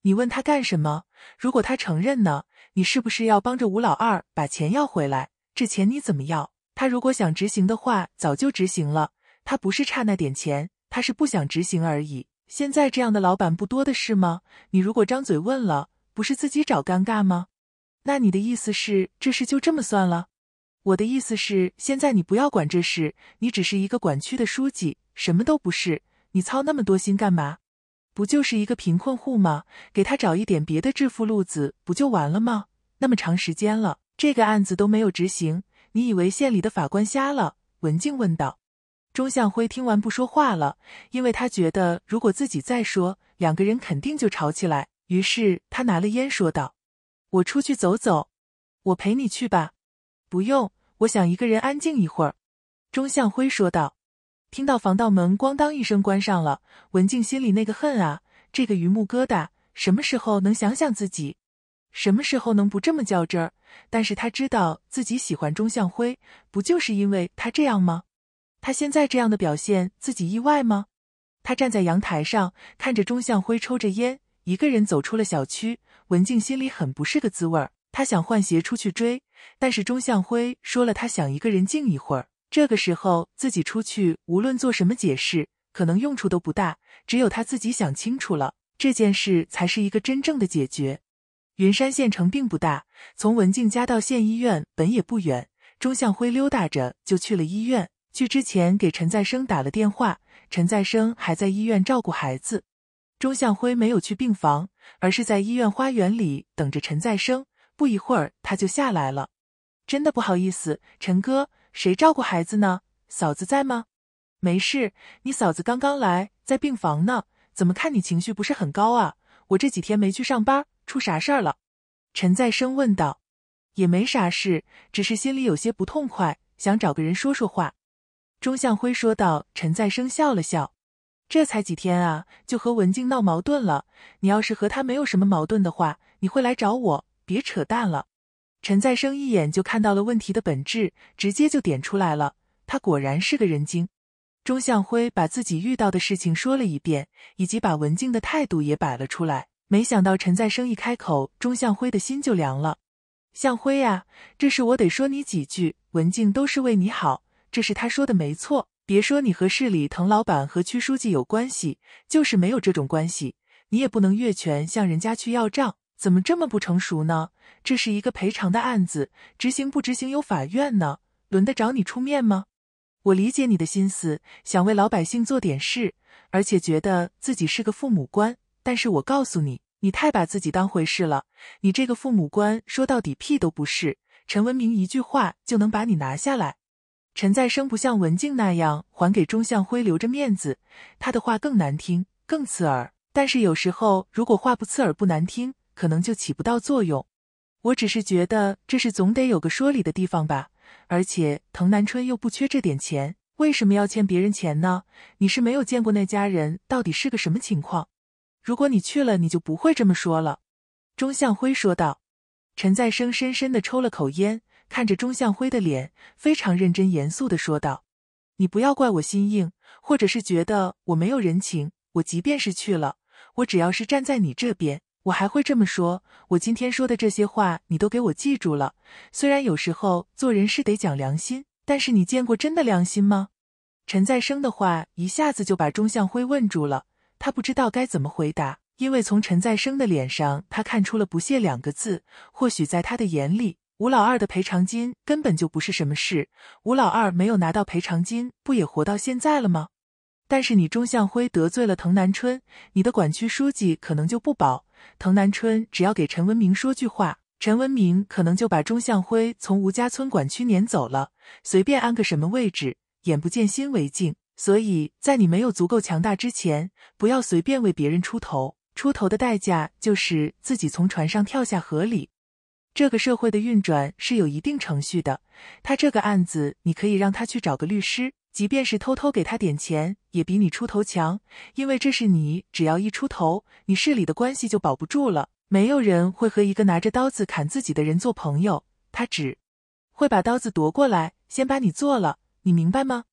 你问他干什么？如果他承认呢？你是不是要帮着吴老二把钱要回来？这钱你怎么要？他如果想执行的话，早就执行了。他不是差那点钱，他是不想执行而已。”现在这样的老板不多的是吗？你如果张嘴问了，不是自己找尴尬吗？那你的意思是这事就这么算了？我的意思是，现在你不要管这事，你只是一个管区的书记，什么都不是，你操那么多心干嘛？不就是一个贫困户吗？给他找一点别的致富路子，不就完了吗？那么长时间了，这个案子都没有执行，你以为县里的法官瞎了？文静问道。钟向辉听完不说话了，因为他觉得如果自己再说，两个人肯定就吵起来。于是他拿了烟，说道：“我出去走走，我陪你去吧。”“不用，我想一个人安静一会儿。”钟向辉说道。听到防盗门咣当一声关上了，文静心里那个恨啊！这个榆木疙瘩什么时候能想想自己？什么时候能不这么较真儿？但是他知道自己喜欢钟向辉，不就是因为他这样吗？他现在这样的表现，自己意外吗？他站在阳台上，看着钟向辉抽着烟，一个人走出了小区。文静心里很不是个滋味儿。他想换鞋出去追，但是钟向辉说了，他想一个人静一会儿。这个时候自己出去，无论做什么解释，可能用处都不大。只有他自己想清楚了这件事，才是一个真正的解决。云山县城并不大，从文静家到县医院本也不远。钟向辉溜达着就去了医院。去之前给陈再生打了电话，陈再生还在医院照顾孩子，钟向辉没有去病房，而是在医院花园里等着陈再生。不一会儿他就下来了，真的不好意思，陈哥，谁照顾孩子呢？嫂子在吗？没事，你嫂子刚刚来，在病房呢。怎么看你情绪不是很高啊？我这几天没去上班，出啥事儿了？陈再生问道。也没啥事，只是心里有些不痛快，想找个人说说话。钟向辉说道：“陈再生笑了笑，这才几天啊，就和文静闹矛盾了？你要是和他没有什么矛盾的话，你会来找我？别扯淡了。”陈再生一眼就看到了问题的本质，直接就点出来了。他果然是个人精。钟向辉把自己遇到的事情说了一遍，以及把文静的态度也摆了出来。没想到陈再生一开口，钟向辉的心就凉了。向辉呀，这事我得说你几句。文静都是为你好。这是他说的，没错。别说你和市里滕老板和区书记有关系，就是没有这种关系，你也不能越权向人家去要账。怎么这么不成熟呢？这是一个赔偿的案子，执行不执行有法院呢，轮得着你出面吗？我理解你的心思，想为老百姓做点事，而且觉得自己是个父母官。但是我告诉你，你太把自己当回事了。你这个父母官，说到底屁都不是。陈文明一句话就能把你拿下来。陈再生不像文静那样，还给钟向辉留着面子，他的话更难听，更刺耳。但是有时候，如果话不刺耳不难听，可能就起不到作用。我只是觉得，这是总得有个说理的地方吧。而且，藤南春又不缺这点钱，为什么要欠别人钱呢？你是没有见过那家人到底是个什么情况？如果你去了，你就不会这么说了。”钟向辉说道。陈再生深深的抽了口烟。看着钟向辉的脸，非常认真严肃的说道：“你不要怪我心硬，或者是觉得我没有人情。我即便是去了，我只要是站在你这边，我还会这么说。我今天说的这些话，你都给我记住了。虽然有时候做人是得讲良心，但是你见过真的良心吗？”陈再生的话一下子就把钟向辉问住了，他不知道该怎么回答，因为从陈再生的脸上，他看出了不屑两个字。或许在他的眼里。吴老二的赔偿金根本就不是什么事，吴老二没有拿到赔偿金，不也活到现在了吗？但是你钟向辉得罪了滕南春，你的管区书记可能就不保。滕南春只要给陈文明说句话，陈文明可能就把钟向辉从吴家村管区撵走了，随便安个什么位置，眼不见心为净。所以在你没有足够强大之前，不要随便为别人出头，出头的代价就是自己从船上跳下河里。这个社会的运转是有一定程序的。他这个案子，你可以让他去找个律师，即便是偷偷给他点钱，也比你出头强。因为这是你，只要一出头，你市里的关系就保不住了。没有人会和一个拿着刀子砍自己的人做朋友，他只会把刀子夺过来，先把你做了。你明白吗？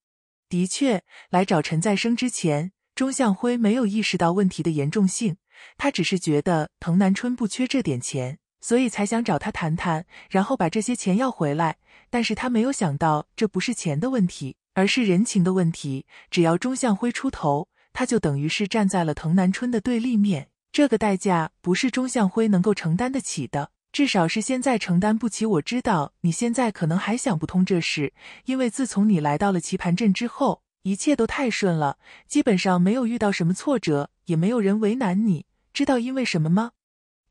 的确，来找陈再生之前，钟向辉没有意识到问题的严重性，他只是觉得滕南春不缺这点钱。所以才想找他谈谈，然后把这些钱要回来。但是他没有想到，这不是钱的问题，而是人情的问题。只要钟向辉出头，他就等于是站在了滕南春的对立面。这个代价不是钟向辉能够承担得起的，至少是现在承担不起。我知道你现在可能还想不通这事，因为自从你来到了棋盘镇之后，一切都太顺了，基本上没有遇到什么挫折，也没有人为难你。知道因为什么吗？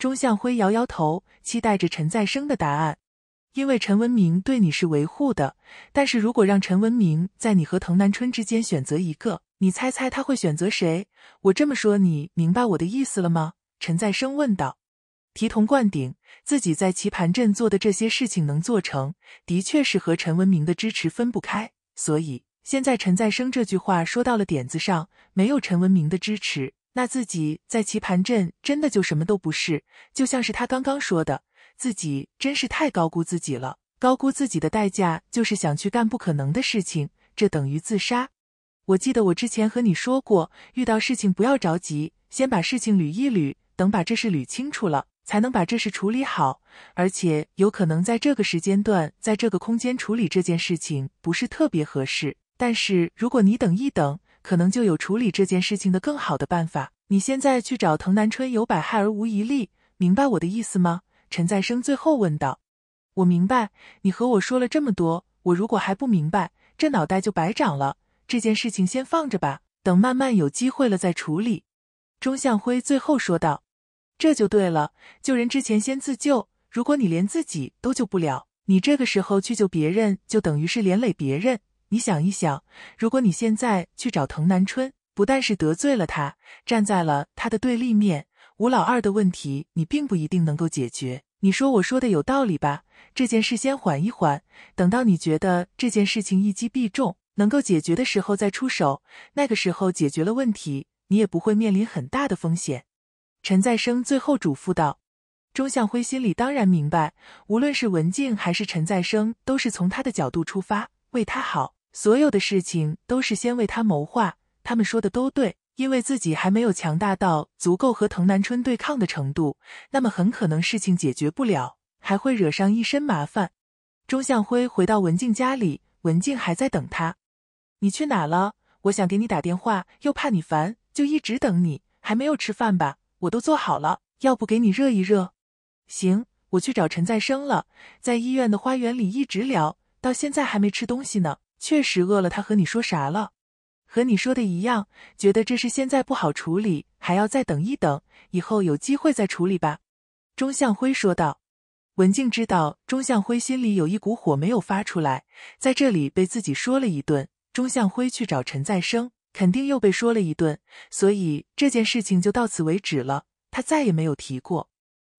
钟向辉摇摇头，期待着陈再生的答案。因为陈文明对你是维护的，但是如果让陈文明在你和滕南春之间选择一个，你猜猜他会选择谁？我这么说，你明白我的意思了吗？陈再生问道。提铜灌顶，自己在棋盘镇做的这些事情能做成，的确是和陈文明的支持分不开。所以现在陈再生这句话说到了点子上，没有陈文明的支持。那自己在棋盘阵真的就什么都不是，就像是他刚刚说的，自己真是太高估自己了。高估自己的代价就是想去干不可能的事情，这等于自杀。我记得我之前和你说过，遇到事情不要着急，先把事情捋一捋，等把这事捋清楚了，才能把这事处理好。而且有可能在这个时间段，在这个空间处理这件事情不是特别合适。但是如果你等一等，可能就有处理这件事情的更好的办法。你现在去找藤南春，有百害而无一利，明白我的意思吗？陈再生最后问道。我明白，你和我说了这么多，我如果还不明白，这脑袋就白长了。这件事情先放着吧，等慢慢有机会了再处理。钟向辉最后说道。这就对了，救人之前先自救。如果你连自己都救不了，你这个时候去救别人，就等于是连累别人。你想一想，如果你现在去找藤南春，不但是得罪了他，站在了他的对立面，吴老二的问题你并不一定能够解决。你说我说的有道理吧？这件事先缓一缓，等到你觉得这件事情一击必中，能够解决的时候再出手，那个时候解决了问题，你也不会面临很大的风险。陈再生最后嘱咐道。钟向辉心里当然明白，无论是文静还是陈再生，都是从他的角度出发，为他好。所有的事情都是先为他谋划，他们说的都对，因为自己还没有强大到足够和藤南春对抗的程度，那么很可能事情解决不了，还会惹上一身麻烦。钟向辉回到文静家里，文静还在等他。你去哪了？我想给你打电话，又怕你烦，就一直等你。还没有吃饭吧？我都做好了，要不给你热一热？行，我去找陈再生了，在医院的花园里一直聊，到现在还没吃东西呢。确实饿了，他和你说啥了？和你说的一样，觉得这是现在不好处理，还要再等一等，以后有机会再处理吧。钟向辉说道。文静知道钟向辉心里有一股火没有发出来，在这里被自己说了一顿。钟向辉去找陈再生，肯定又被说了一顿，所以这件事情就到此为止了，他再也没有提过。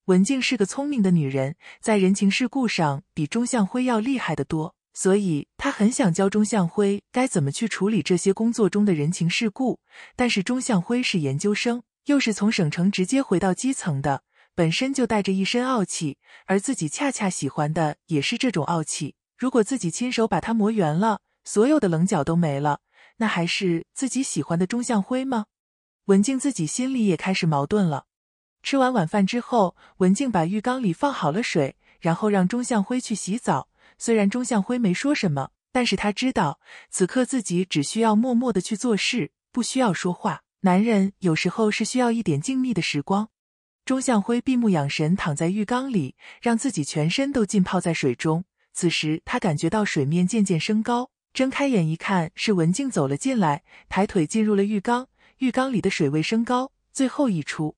文静是个聪明的女人，在人情世故上比钟向辉要厉害得多。所以他很想教钟向辉该怎么去处理这些工作中的人情世故，但是钟向辉是研究生，又是从省城直接回到基层的，本身就带着一身傲气，而自己恰恰喜欢的也是这种傲气。如果自己亲手把它磨圆了，所有的棱角都没了，那还是自己喜欢的钟向辉吗？文静自己心里也开始矛盾了。吃完晚饭之后，文静把浴缸里放好了水，然后让钟向辉去洗澡。虽然钟向辉没说什么，但是他知道，此刻自己只需要默默的去做事，不需要说话。男人有时候是需要一点静谧的时光。钟向辉闭目养神，躺在浴缸里，让自己全身都浸泡在水中。此时他感觉到水面渐渐升高，睁开眼一看，是文静走了进来，抬腿进入了浴缸，浴缸里的水位升高，最后溢出。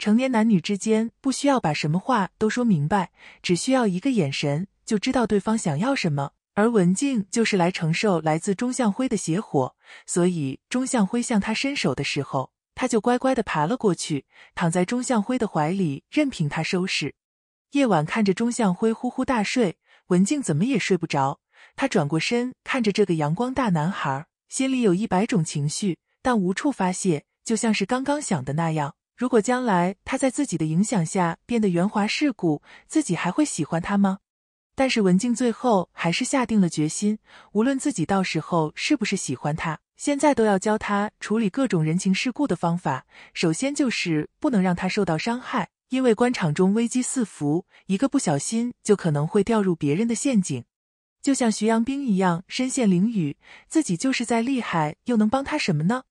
成年男女之间不需要把什么话都说明白，只需要一个眼神。就知道对方想要什么，而文静就是来承受来自钟向辉的邪火，所以钟向辉向他伸手的时候，他就乖乖地爬了过去，躺在钟向辉的怀里，任凭他收拾。夜晚看着钟向辉呼呼大睡，文静怎么也睡不着。他转过身看着这个阳光大男孩，心里有一百种情绪，但无处发泄。就像是刚刚想的那样，如果将来他在自己的影响下变得圆滑世故，自己还会喜欢他吗？但是文静最后还是下定了决心，无论自己到时候是不是喜欢他，现在都要教他处理各种人情世故的方法。首先就是不能让他受到伤害，因为官场中危机四伏，一个不小心就可能会掉入别人的陷阱。就像徐阳兵一样，身陷囹圄，自己就是再厉害，又能帮他什么呢？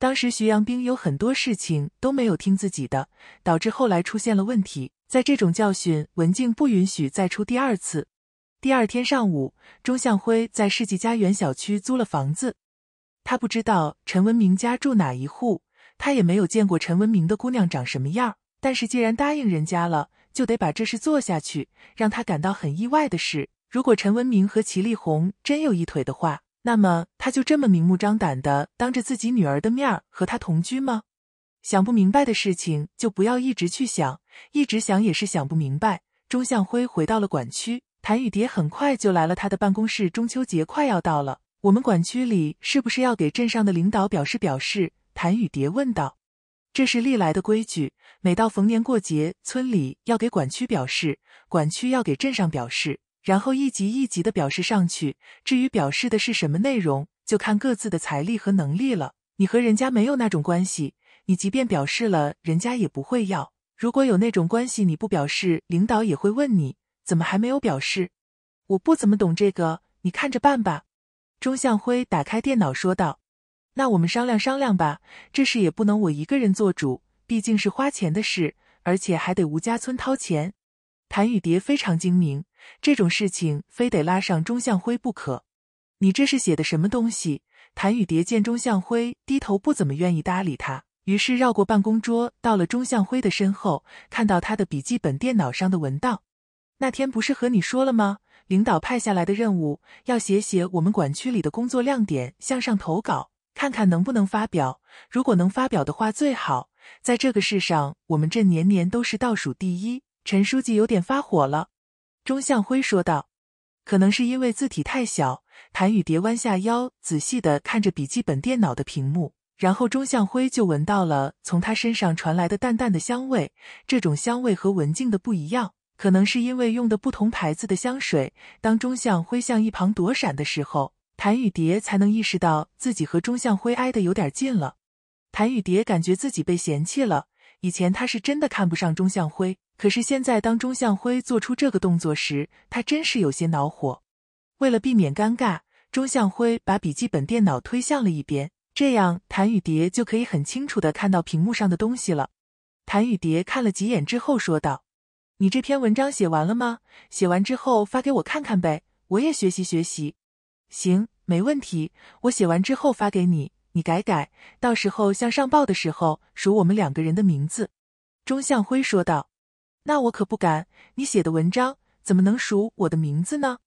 当时徐阳兵有很多事情都没有听自己的，导致后来出现了问题。在这种教训，文静不允许再出第二次。第二天上午，钟向辉在世纪家园小区租了房子。他不知道陈文明家住哪一户，他也没有见过陈文明的姑娘长什么样。但是既然答应人家了，就得把这事做下去。让他感到很意外的是，如果陈文明和齐丽红真有一腿的话，那么他就这么明目张胆的当着自己女儿的面和她同居吗？想不明白的事情就不要一直去想，一直想也是想不明白。钟向辉回到了管区，谭雨蝶很快就来了他的办公室。中秋节快要到了，我们管区里是不是要给镇上的领导表示表示？谭雨蝶问道。这是历来的规矩，每到逢年过节，村里要给管区表示，管区要给镇上表示，然后一级一级的表示上去。至于表示的是什么内容，就看各自的财力和能力了。你和人家没有那种关系。你即便表示了，人家也不会要。如果有那种关系，你不表示，领导也会问你怎么还没有表示。我不怎么懂这个，你看着办吧。钟向辉打开电脑说道：“那我们商量商量吧，这事也不能我一个人做主，毕竟是花钱的事，而且还得吴家村掏钱。”谭雨蝶非常精明，这种事情非得拉上钟向辉不可。你这是写的什么东西？谭雨蝶见钟向辉低头，不怎么愿意搭理他。于是绕过办公桌，到了钟向辉的身后，看到他的笔记本电脑上的文档。那天不是和你说了吗？领导派下来的任务，要写写我们管区里的工作亮点，向上投稿，看看能不能发表。如果能发表的话，最好。在这个世上，我们镇年年都是倒数第一。陈书记有点发火了，钟向辉说道。可能是因为字体太小，谭雨蝶弯下腰，仔细的看着笔记本电脑的屏幕。然后钟向辉就闻到了从他身上传来的淡淡的香味，这种香味和文静的不一样，可能是因为用的不同牌子的香水。当钟向辉向一旁躲闪的时候，谭雨蝶才能意识到自己和钟向辉挨得有点近了。谭雨蝶感觉自己被嫌弃了，以前他是真的看不上钟向辉，可是现在当钟向辉做出这个动作时，他真是有些恼火。为了避免尴尬，钟向辉把笔记本电脑推向了一边。这样，谭雨蝶就可以很清楚的看到屏幕上的东西了。谭雨蝶看了几眼之后说道：“你这篇文章写完了吗？写完之后发给我看看呗，我也学习学习。”“行，没问题，我写完之后发给你，你改改，到时候向上报的时候署我们两个人的名字。”钟向辉说道：“那我可不敢，你写的文章怎么能署我的名字呢？”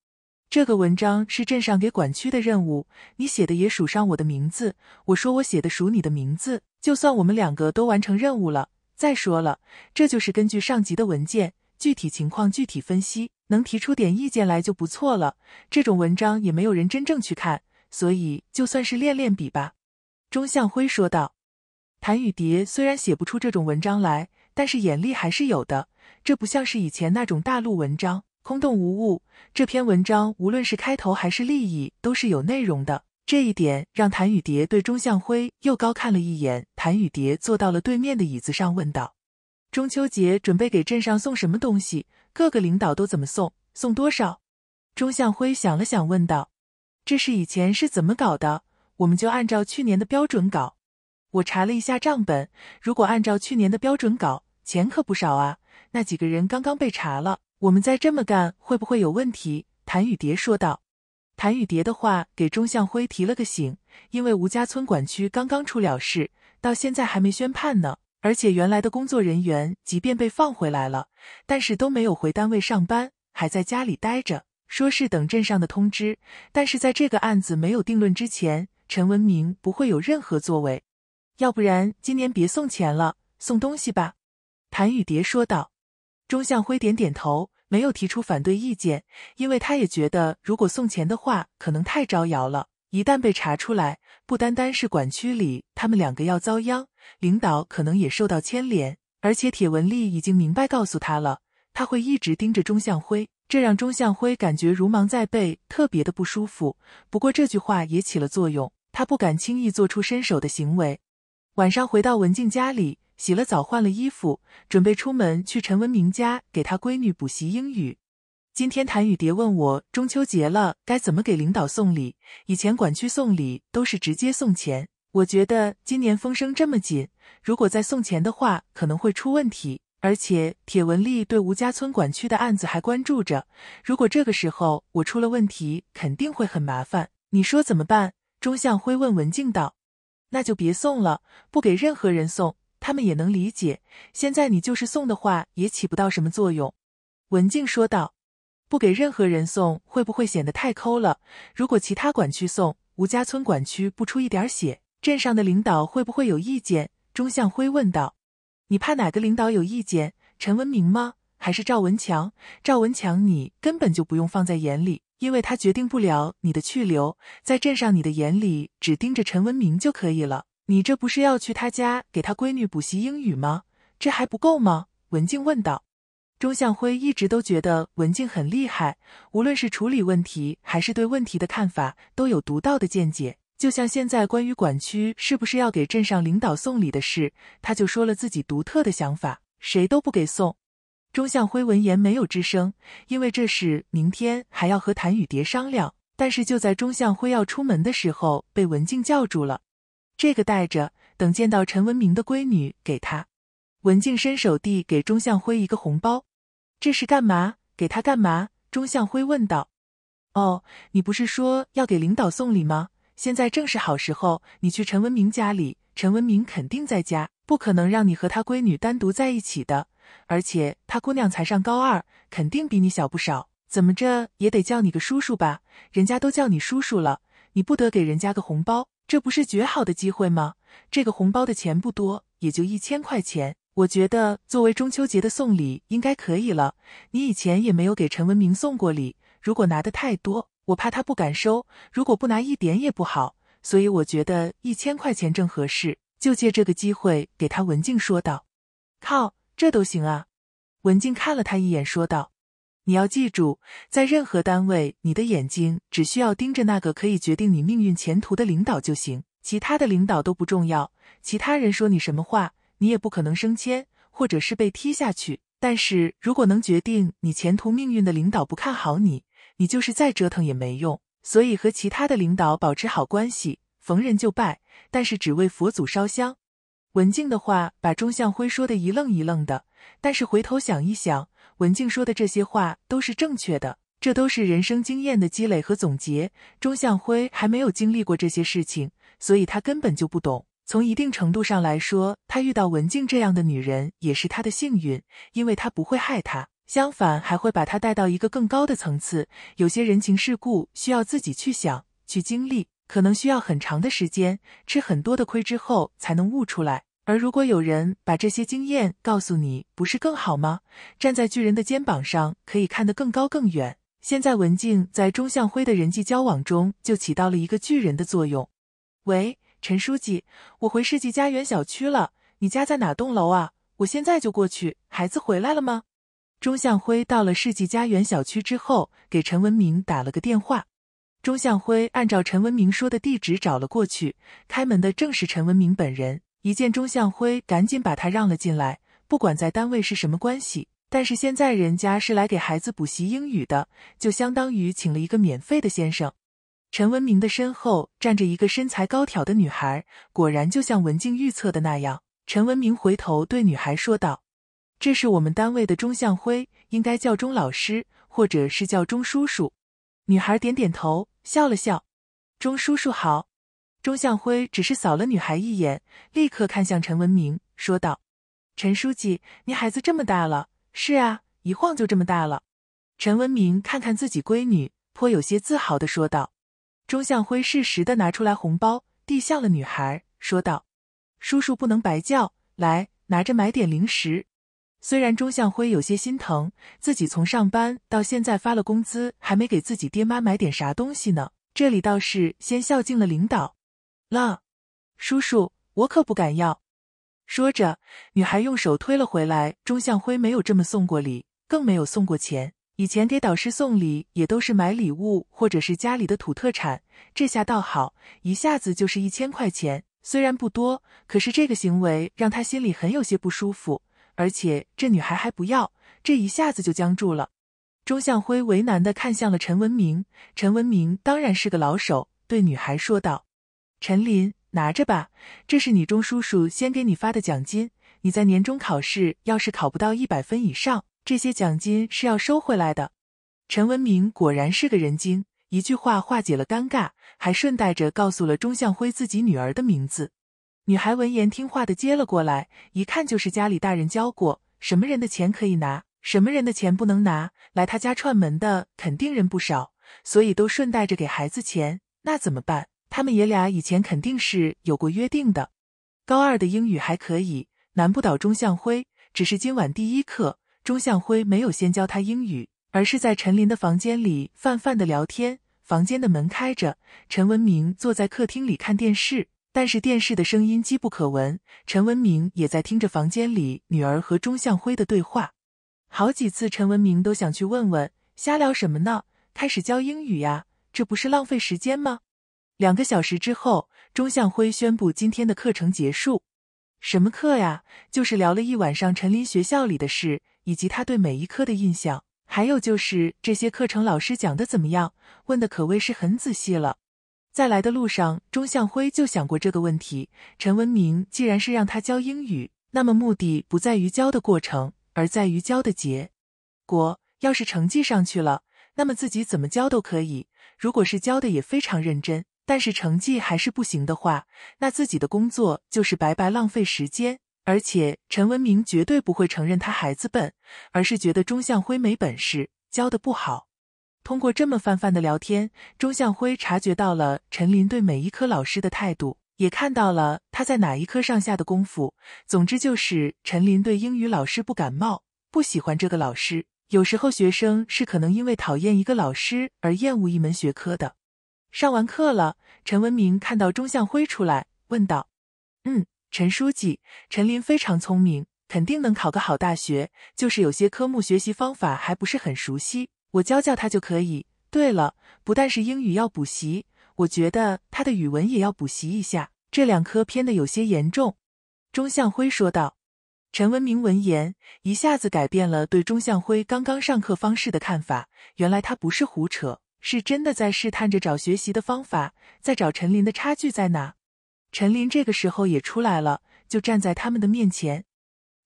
这个文章是镇上给管区的任务，你写的也署上我的名字。我说我写的署你的名字，就算我们两个都完成任务了。再说了，这就是根据上级的文件，具体情况具体分析，能提出点意见来就不错了。这种文章也没有人真正去看，所以就算是练练笔吧。”钟向辉说道。谭雨蝶虽然写不出这种文章来，但是眼力还是有的。这不像是以前那种大陆文章。空洞无物。这篇文章无论是开头还是立意，都是有内容的。这一点让谭雨蝶对钟向辉又高看了一眼。谭雨蝶坐到了对面的椅子上，问道：“中秋节准备给镇上送什么东西？各个领导都怎么送？送多少？”钟向辉想了想，问道：“这是以前是怎么搞的？我们就按照去年的标准搞。我查了一下账本，如果按照去年的标准搞，钱可不少啊。那几个人刚刚被查了。”我们再这么干会不会有问题？谭雨蝶说道。谭雨蝶的话给钟向辉提了个醒，因为吴家村管区刚刚出了事，到现在还没宣判呢。而且原来的工作人员即便被放回来了，但是都没有回单位上班，还在家里待着，说是等镇上的通知。但是在这个案子没有定论之前，陈文明不会有任何作为。要不然今年别送钱了，送东西吧。谭雨蝶说道。钟向辉点点头，没有提出反对意见，因为他也觉得，如果送钱的话，可能太招摇了。一旦被查出来，不单单是管区里他们两个要遭殃，领导可能也受到牵连。而且铁文丽已经明白告诉他了，他会一直盯着钟向辉，这让钟向辉感觉如芒在背，特别的不舒服。不过这句话也起了作用，他不敢轻易做出伸手的行为。晚上回到文静家里。洗了澡，换了衣服，准备出门去陈文明家给他闺女补习英语。今天谭雨蝶问我，中秋节了该怎么给领导送礼？以前管区送礼都是直接送钱，我觉得今年风声这么紧，如果再送钱的话，可能会出问题。而且铁文丽对吴家村管区的案子还关注着，如果这个时候我出了问题，肯定会很麻烦。你说怎么办？钟向辉问文静道：“那就别送了，不给任何人送。”他们也能理解，现在你就是送的话，也起不到什么作用。”文静说道，“不给任何人送，会不会显得太抠了？如果其他管区送，吴家村管区不出一点血，镇上的领导会不会有意见？”钟向辉问道，“你怕哪个领导有意见？陈文明吗？还是赵文强？赵文强，你根本就不用放在眼里，因为他决定不了你的去留。在镇上，你的眼里只盯着陈文明就可以了。”你这不是要去他家给他闺女补习英语吗？这还不够吗？文静问道。钟向辉一直都觉得文静很厉害，无论是处理问题，还是对问题的看法，都有独到的见解。就像现在关于管区是不是要给镇上领导送礼的事，他就说了自己独特的想法，谁都不给送。钟向辉闻言没有吱声，因为这事明天还要和谭雨蝶商量。但是就在钟向辉要出门的时候，被文静叫住了。这个带着，等见到陈文明的闺女给他。文静伸手递给钟向辉一个红包，这是干嘛？给他干嘛？钟向辉问道。哦，你不是说要给领导送礼吗？现在正是好时候，你去陈文明家里，陈文明肯定在家，不可能让你和他闺女单独在一起的。而且他姑娘才上高二，肯定比你小不少，怎么着也得叫你个叔叔吧？人家都叫你叔叔了，你不得给人家个红包？这不是绝好的机会吗？这个红包的钱不多，也就一千块钱。我觉得作为中秋节的送礼应该可以了。你以前也没有给陈文明送过礼，如果拿的太多，我怕他不敢收；如果不拿，一点也不好。所以我觉得一千块钱正合适，就借这个机会给他。文静说道：“靠，这都行啊！”文静看了他一眼，说道。你要记住，在任何单位，你的眼睛只需要盯着那个可以决定你命运前途的领导就行，其他的领导都不重要。其他人说你什么话，你也不可能升迁或者是被踢下去。但是如果能决定你前途命运的领导不看好你，你就是再折腾也没用。所以和其他的领导保持好关系，逢人就拜，但是只为佛祖烧香。文静的话把钟向辉说的一愣一愣的，但是回头想一想。文静说的这些话都是正确的，这都是人生经验的积累和总结。钟向辉还没有经历过这些事情，所以他根本就不懂。从一定程度上来说，他遇到文静这样的女人也是他的幸运，因为他不会害她，相反还会把她带到一个更高的层次。有些人情世故需要自己去想、去经历，可能需要很长的时间，吃很多的亏之后才能悟出来。而如果有人把这些经验告诉你，不是更好吗？站在巨人的肩膀上，可以看得更高更远。现在文静在钟向辉的人际交往中就起到了一个巨人的作用。喂，陈书记，我回世纪家园小区了，你家在哪栋楼啊？我现在就过去。孩子回来了吗？钟向辉到了世纪家园小区之后，给陈文明打了个电话。钟向辉按照陈文明说的地址找了过去，开门的正是陈文明本人。一见钟向辉，赶紧把他让了进来。不管在单位是什么关系，但是现在人家是来给孩子补习英语的，就相当于请了一个免费的先生。陈文明的身后站着一个身材高挑的女孩，果然就像文静预测的那样。陈文明回头对女孩说道：“这是我们单位的钟向辉，应该叫钟老师，或者是叫钟叔叔。”女孩点点头，笑了笑：“钟叔叔好。”钟向辉只是扫了女孩一眼，立刻看向陈文明，说道：“陈书记，你孩子这么大了。”“是啊，一晃就这么大了。”陈文明看看自己闺女，颇有些自豪的说道。钟向辉适时的拿出来红包，递向了女孩，说道：“叔叔不能白叫，来，拿着买点零食。”虽然钟向辉有些心疼，自己从上班到现在发了工资，还没给自己爹妈买点啥东西呢，这里倒是先孝敬了领导。了，叔叔，我可不敢要。说着，女孩用手推了回来。钟向辉没有这么送过礼，更没有送过钱。以前给导师送礼也都是买礼物或者是家里的土特产，这下倒好，一下子就是一千块钱。虽然不多，可是这个行为让他心里很有些不舒服。而且这女孩还不要，这一下子就僵住了。钟向辉为难的看向了陈文明，陈文明当然是个老手，对女孩说道。陈林，拿着吧，这是你钟叔叔先给你发的奖金。你在年终考试要是考不到一百分以上，这些奖金是要收回来的。陈文明果然是个人精，一句话化解了尴尬，还顺带着告诉了钟向辉自己女儿的名字。女孩闻言听话的接了过来，一看就是家里大人教过，什么人的钱可以拿，什么人的钱不能拿。来他家串门的肯定人不少，所以都顺带着给孩子钱，那怎么办？他们爷俩以前肯定是有过约定的。高二的英语还可以，难不倒钟向辉。只是今晚第一课，钟向辉没有先教他英语，而是在陈林的房间里泛泛的聊天。房间的门开着，陈文明坐在客厅里看电视，但是电视的声音机不可闻。陈文明也在听着房间里女儿和钟向辉的对话。好几次，陈文明都想去问问，瞎聊什么呢？开始教英语呀？这不是浪费时间吗？两个小时之后，钟向辉宣布今天的课程结束。什么课呀？就是聊了一晚上陈林学校里的事，以及他对每一科的印象，还有就是这些课程老师讲的怎么样，问的可谓是很仔细了。在来的路上，钟向辉就想过这个问题：陈文明既然是让他教英语，那么目的不在于教的过程，而在于教的结果。要是成绩上去了，那么自己怎么教都可以；如果是教的也非常认真。但是成绩还是不行的话，那自己的工作就是白白浪费时间。而且陈文明绝对不会承认他孩子笨，而是觉得钟向辉没本事，教的不好。通过这么泛泛的聊天，钟向辉察觉到了陈林对每一科老师的态度，也看到了他在哪一科上下的功夫。总之，就是陈林对英语老师不感冒，不喜欢这个老师。有时候学生是可能因为讨厌一个老师而厌恶一门学科的。上完课了，陈文明看到钟向辉出来，问道：“嗯，陈书记，陈林非常聪明，肯定能考个好大学。就是有些科目学习方法还不是很熟悉，我教教他就可以。对了，不但是英语要补习，我觉得他的语文也要补习一下，这两科偏的有些严重。”钟向辉说道。陈文明闻言，一下子改变了对钟向辉刚刚上课方式的看法，原来他不是胡扯。是真的在试探着找学习的方法，在找陈林的差距在哪。陈林这个时候也出来了，就站在他们的面前。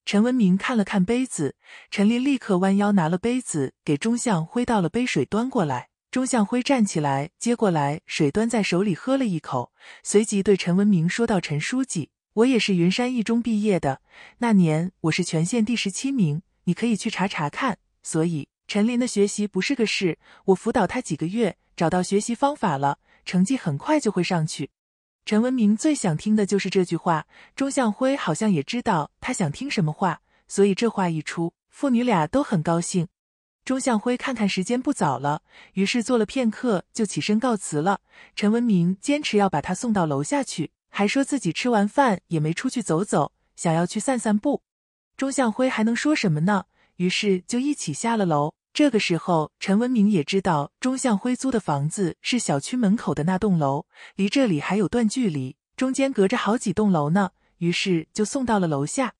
陈文明看了看杯子，陈林立刻弯腰拿了杯子给钟向辉倒了杯水端过来。钟向辉站起来接过来，水端在手里喝了一口，随即对陈文明说道：“陈书记，我也是云山一中毕业的，那年我是全县第十七名，你可以去查查看。所以。”陈林的学习不是个事，我辅导他几个月，找到学习方法了，成绩很快就会上去。陈文明最想听的就是这句话。钟向辉好像也知道他想听什么话，所以这话一出，父女俩都很高兴。钟向辉看看时间不早了，于是坐了片刻就起身告辞了。陈文明坚持要把他送到楼下去，还说自己吃完饭也没出去走走，想要去散散步。钟向辉还能说什么呢？于是就一起下了楼。这个时候，陈文明也知道钟向辉租的房子是小区门口的那栋楼，离这里还有段距离，中间隔着好几栋楼呢。于是就送到了楼下。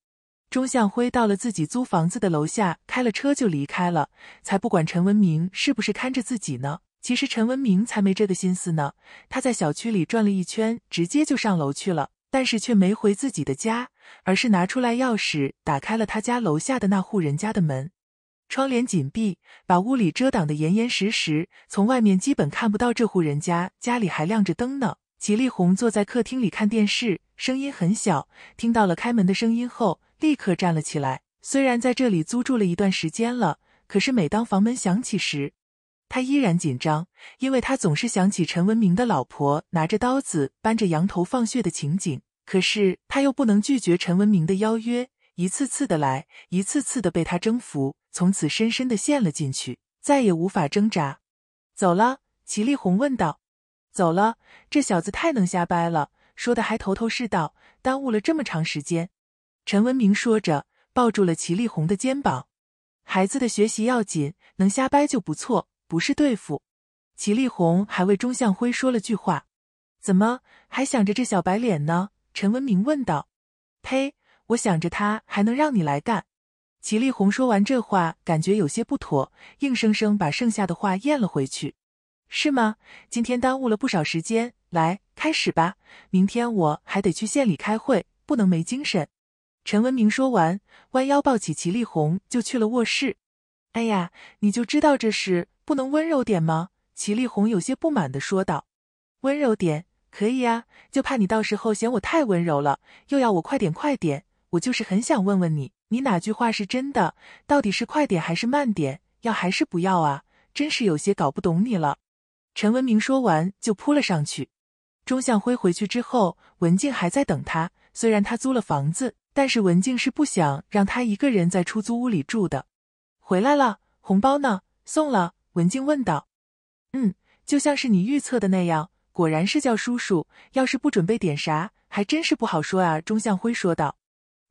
钟向辉到了自己租房子的楼下，开了车就离开了，才不管陈文明是不是看着自己呢。其实陈文明才没这个心思呢，他在小区里转了一圈，直接就上楼去了，但是却没回自己的家，而是拿出来钥匙打开了他家楼下的那户人家的门。窗帘紧闭，把屋里遮挡得严严实实，从外面基本看不到这户人家。家里还亮着灯呢。齐立红坐在客厅里看电视，声音很小。听到了开门的声音后，立刻站了起来。虽然在这里租住了一段时间了，可是每当房门响起时，他依然紧张，因为他总是想起陈文明的老婆拿着刀子搬着羊头放血的情景。可是他又不能拒绝陈文明的邀约。一次次的来，一次次的被他征服，从此深深的陷了进去，再也无法挣扎。走了，齐丽红问道：“走了，这小子太能瞎掰了，说的还头头是道，耽误了这么长时间。”陈文明说着，抱住了齐丽红的肩膀：“孩子的学习要紧，能瞎掰就不错，不是对付。”齐丽红还为钟向辉说了句话：“怎么还想着这小白脸呢？”陈文明问道：“呸。”我想着他还能让你来干，齐丽红说完这话，感觉有些不妥，硬生生把剩下的话咽了回去。是吗？今天耽误了不少时间，来，开始吧。明天我还得去县里开会，不能没精神。陈文明说完，弯腰抱起齐丽红就去了卧室。哎呀，你就知道这事不能温柔点吗？齐丽红有些不满地说道。温柔点可以呀，就怕你到时候嫌我太温柔了，又要我快点快点。我就是很想问问你，你哪句话是真的？到底是快点还是慢点？要还是不要啊？真是有些搞不懂你了。陈文明说完就扑了上去。钟向辉回去之后，文静还在等他。虽然他租了房子，但是文静是不想让他一个人在出租屋里住的。回来了，红包呢？送了？文静问道。嗯，就像是你预测的那样，果然是叫叔叔。要是不准备点啥，还真是不好说啊。钟向辉说道。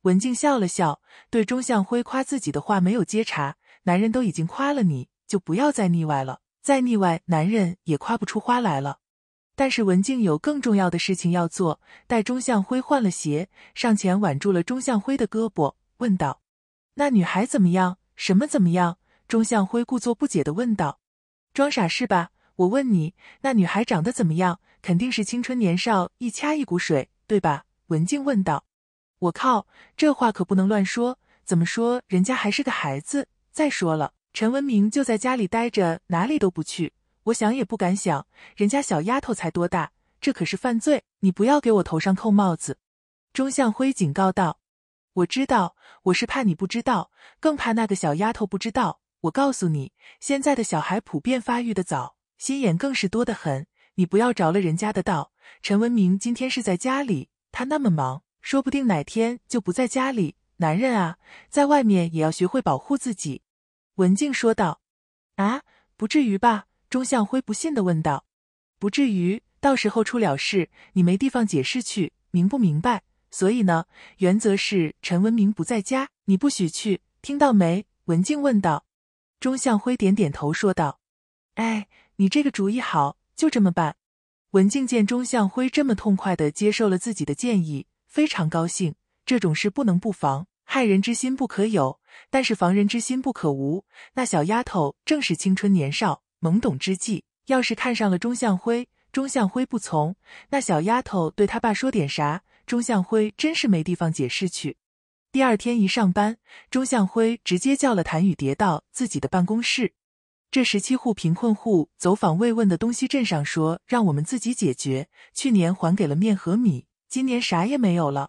文静笑了笑，对钟向辉夸自己的话没有接茬。男人都已经夸了，你就不要再腻歪了，再腻歪，男人也夸不出花来了。但是文静有更重要的事情要做，带钟向辉换了鞋，上前挽住了钟向辉的胳膊，问道：“那女孩怎么样？什么怎么样？”钟向辉故作不解的问道：“装傻是吧？我问你，那女孩长得怎么样？肯定是青春年少，一掐一股水，对吧？”文静问道。我靠，这话可不能乱说！怎么说，人家还是个孩子。再说了，陈文明就在家里待着，哪里都不去。我想也不敢想，人家小丫头才多大，这可是犯罪！你不要给我头上扣帽子。”钟向辉警告道，“我知道，我是怕你不知道，更怕那个小丫头不知道。我告诉你，现在的小孩普遍发育的早，心眼更是多的很。你不要着了人家的道。陈文明今天是在家里，他那么忙。”说不定哪天就不在家里。男人啊，在外面也要学会保护自己。”文静说道。“啊，不至于吧？”钟向辉不信的问道。“不至于，到时候出了事，你没地方解释去，明不明白？所以呢，原则是陈文明不在家，你不许去，听到没？”文静问道。钟向辉点点头说道：“哎，你这个主意好，就这么办。”文静见钟向辉这么痛快的接受了自己的建议。非常高兴，这种事不能不防，害人之心不可有，但是防人之心不可无。那小丫头正是青春年少、懵懂之际，要是看上了钟向辉，钟向辉不从，那小丫头对他爸说点啥，钟向辉真是没地方解释去。第二天一上班，钟向辉直接叫了谭雨蝶到自己的办公室。这十七户贫困户走访慰问的东西，镇上说让我们自己解决，去年还给了面和米。今年啥也没有了，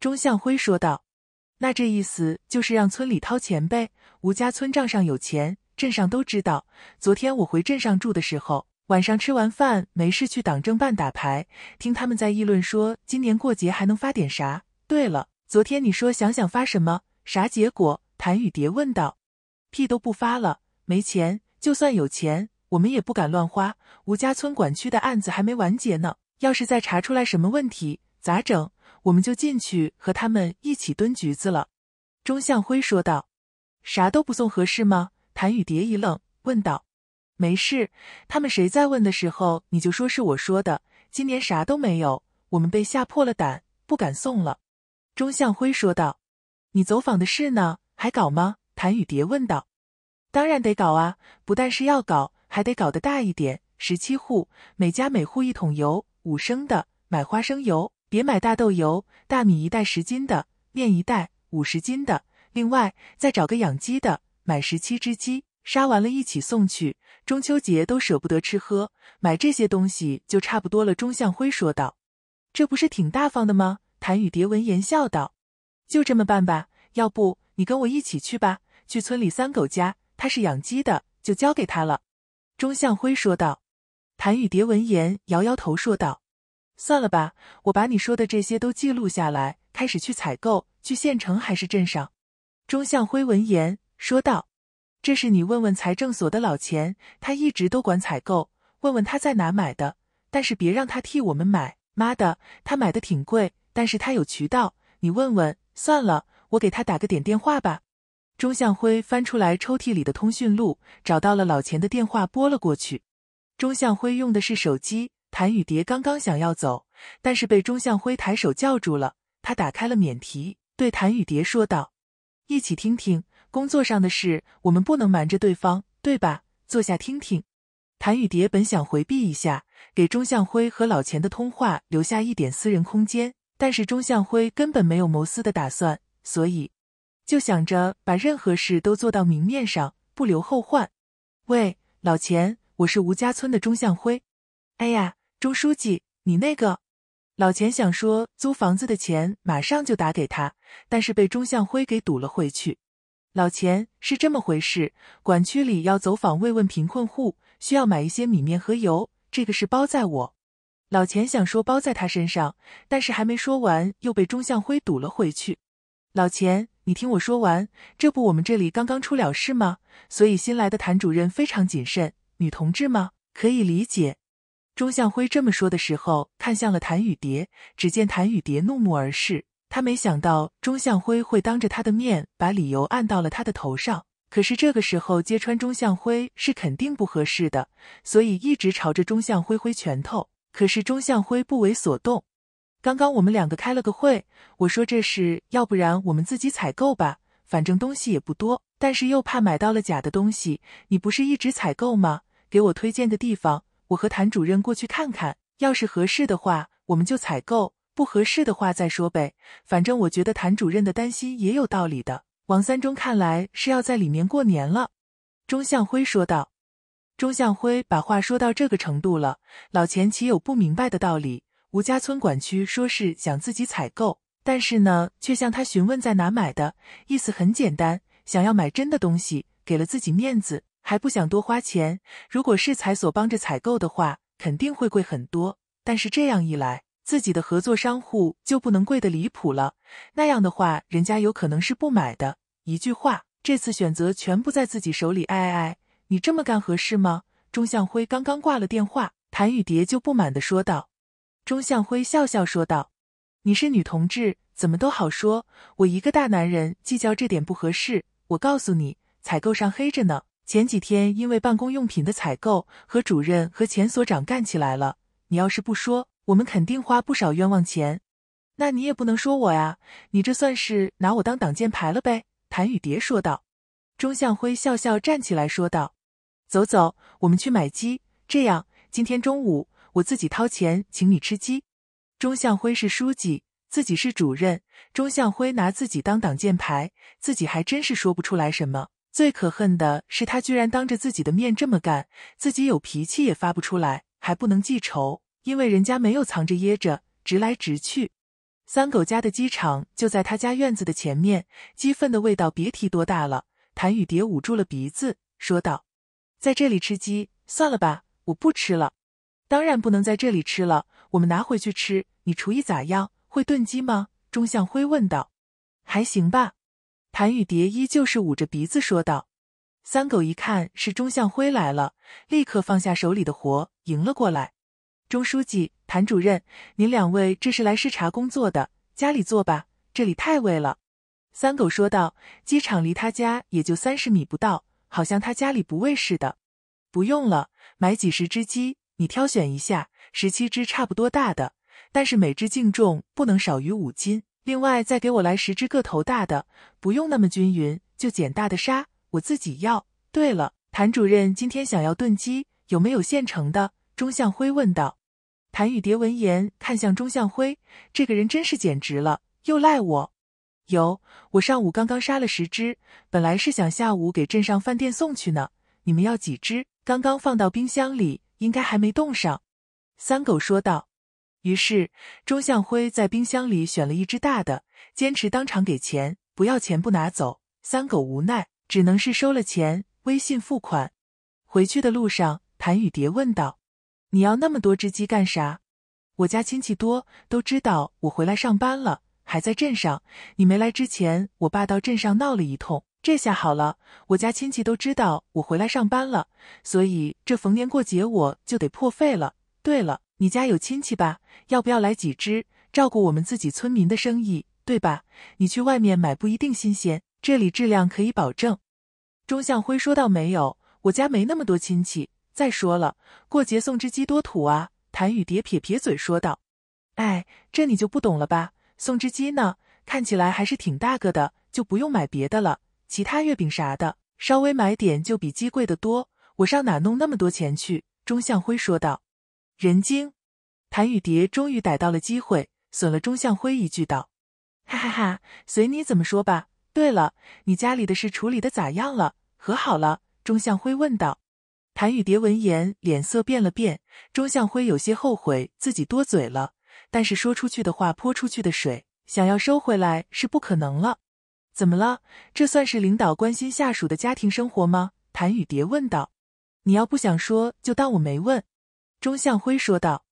钟向辉说道。那这意思就是让村里掏钱呗？吴家村账上有钱，镇上都知道。昨天我回镇上住的时候，晚上吃完饭没事去党政办打牌，听他们在议论说今年过节还能发点啥。对了，昨天你说想想发什么，啥结果？谭雨蝶问道。屁都不发了，没钱。就算有钱，我们也不敢乱花。吴家村管区的案子还没完结呢，要是再查出来什么问题。咋整？我们就进去和他们一起蹲橘子了。”钟向辉说道。“啥都不送合适吗？”谭雨蝶一愣，问道。“没事，他们谁在问的时候，你就说是我说的。今年啥都没有，我们被吓破了胆，不敢送了。”钟向辉说道。“你走访的事呢？还搞吗？”谭雨蝶问道。“当然得搞啊！不但是要搞，还得搞得大一点，十七户，每家每户一桶油，五升的，买花生油。”别买大豆油，大米一袋十斤的，面一袋五十斤的，另外再找个养鸡的，买十七只鸡，杀完了一起送去。中秋节都舍不得吃喝，买这些东西就差不多了。”钟向辉说道，“这不是挺大方的吗？”谭雨蝶闻言笑道，“就这么办吧，要不你跟我一起去吧，去村里三狗家，他是养鸡的，就交给他了。”钟向辉说道。谭雨蝶闻言摇摇头说道。算了吧，我把你说的这些都记录下来，开始去采购。去县城还是镇上？钟向辉闻言说道：“这是你问问财政所的老钱，他一直都管采购，问问他在哪买的。但是别让他替我们买。妈的，他买的挺贵，但是他有渠道，你问问。算了，我给他打个点电话吧。”钟向辉翻出来抽屉里的通讯录，找到了老钱的电话，拨了过去。钟向辉用的是手机。谭雨蝶刚刚想要走，但是被钟向辉抬手叫住了。他打开了免提，对谭雨蝶说道：“一起听听工作上的事，我们不能瞒着对方，对吧？坐下听听。”谭雨蝶本想回避一下，给钟向辉和老钱的通话留下一点私人空间，但是钟向辉根本没有谋私的打算，所以就想着把任何事都做到明面上，不留后患。喂，老钱，我是吴家村的钟向辉。哎呀。钟书记，你那个，老钱想说租房子的钱马上就打给他，但是被钟向辉给堵了回去。老钱是这么回事，管区里要走访慰问贫困户，需要买一些米面和油，这个是包在我。老钱想说包在他身上，但是还没说完，又被钟向辉堵了回去。老钱，你听我说完，这不我们这里刚刚出了事吗？所以新来的谭主任非常谨慎，女同志吗？可以理解。钟向辉这么说的时候，看向了谭雨蝶。只见谭雨蝶怒目而视。他没想到钟向辉会当着他的面把理由按到了他的头上。可是这个时候揭穿钟向辉是肯定不合适的，所以一直朝着钟向辉挥拳头。可是钟向辉不为所动。刚刚我们两个开了个会，我说这事要不然我们自己采购吧，反正东西也不多，但是又怕买到了假的东西。你不是一直采购吗？给我推荐个地方。我和谭主任过去看看，要是合适的话，我们就采购；不合适的话再说呗。反正我觉得谭主任的担心也有道理的。王三中看来是要在里面过年了，钟向辉说道。钟向辉把话说到这个程度了，老钱岂有不明白的道理？吴家村管区说是想自己采购，但是呢，却向他询问在哪买的，意思很简单，想要买真的东西，给了自己面子。还不想多花钱，如果是采所帮着采购的话，肯定会贵很多。但是这样一来，自己的合作商户就不能贵的离谱了，那样的话，人家有可能是不买的。一句话，这次选择全部在自己手里。哎哎，你这么干合适吗？钟向辉刚刚挂了电话，谭雨蝶就不满的说道。钟向辉笑笑说道：“你是女同志，怎么都好说。我一个大男人计较这点不合适。我告诉你，采购上黑着呢。”前几天因为办公用品的采购，和主任和前所长干起来了。你要是不说，我们肯定花不少冤枉钱。那你也不能说我呀，你这算是拿我当挡箭牌了呗？”谭雨蝶说道。钟向辉笑笑站起来说道：“走走，我们去买鸡。这样，今天中午我自己掏钱请你吃鸡。”钟向辉是书记，自己是主任，钟向辉拿自己当挡箭牌，自己还真是说不出来什么。最可恨的是，他居然当着自己的面这么干，自己有脾气也发不出来，还不能记仇，因为人家没有藏着掖着，直来直去。三狗家的鸡场就在他家院子的前面，鸡粪的味道别提多大了。谭雨蝶捂住了鼻子，说道：“在这里吃鸡，算了吧，我不吃了。”当然不能在这里吃了，我们拿回去吃。你厨艺咋样？会炖鸡吗？钟向辉问道。“还行吧。”谭雨蝶依旧是捂着鼻子说道：“三狗一看是钟向辉来了，立刻放下手里的活，迎了过来。钟书记、谭主任，您两位这是来视察工作的，家里坐吧，这里太喂了。”三狗说道：“机场离他家也就三十米不到，好像他家里不喂似的。”“不用了，买几十只鸡，你挑选一下，十七只差不多大的，但是每只净重不能少于五斤。”另外再给我来十只个头大的，不用那么均匀，就捡大的杀，我自己要。对了，谭主任今天想要炖鸡，有没有现成的？钟向辉问道。谭雨蝶闻言看向钟向辉，这个人真是简直了，又赖我。有，我上午刚刚杀了十只，本来是想下午给镇上饭店送去呢。你们要几只？刚刚放到冰箱里，应该还没冻上。三狗说道。于是，钟向辉在冰箱里选了一只大的，坚持当场给钱，不要钱不拿走。三狗无奈，只能是收了钱，微信付款。回去的路上，谭雨蝶问道：“你要那么多只鸡干啥？”“我家亲戚多，都知道我回来上班了，还在镇上。你没来之前，我爸到镇上闹了一通。这下好了，我家亲戚都知道我回来上班了，所以这逢年过节我就得破费了。”“对了。”你家有亲戚吧？要不要来几只，照顾我们自己村民的生意，对吧？你去外面买不一定新鲜，这里质量可以保证。钟向辉说道：“没有，我家没那么多亲戚。再说了，过节送只鸡多土啊！”谭雨蝶撇撇嘴说道：“哎，这你就不懂了吧？送只鸡呢，看起来还是挺大个的，就不用买别的了。其他月饼啥的，稍微买点就比鸡贵得多。我上哪弄那么多钱去？”钟向辉说道。人精，谭雨蝶终于逮到了机会，损了钟向辉一句道：“哈哈哈，随你怎么说吧。”对了，你家里的事处理的咋样了？和好了？钟向辉问道。谭雨蝶闻言，脸色变了变。钟向辉有些后悔自己多嘴了，但是说出去的话泼出去的水，想要收回来是不可能了。怎么了？这算是领导关心下属的家庭生活吗？谭雨蝶问道。你要不想说，就当我没问。钟向辉说道：“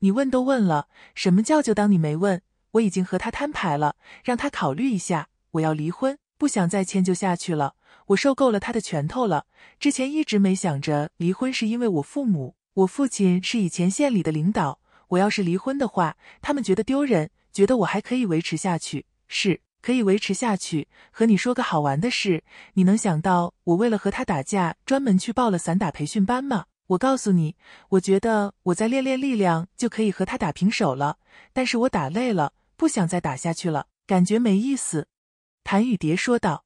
你问都问了，什么叫就当你没问？我已经和他摊牌了，让他考虑一下。我要离婚，不想再迁就下去了。我受够了他的拳头了。之前一直没想着离婚，是因为我父母。我父亲是以前县里的领导，我要是离婚的话，他们觉得丢人，觉得我还可以维持下去，是可以维持下去。和你说个好玩的事，你能想到我为了和他打架，专门去报了散打培训班吗？”我告诉你，我觉得我再练练力量就可以和他打平手了，但是我打累了，不想再打下去了，感觉没意思。”谭雨蝶说道。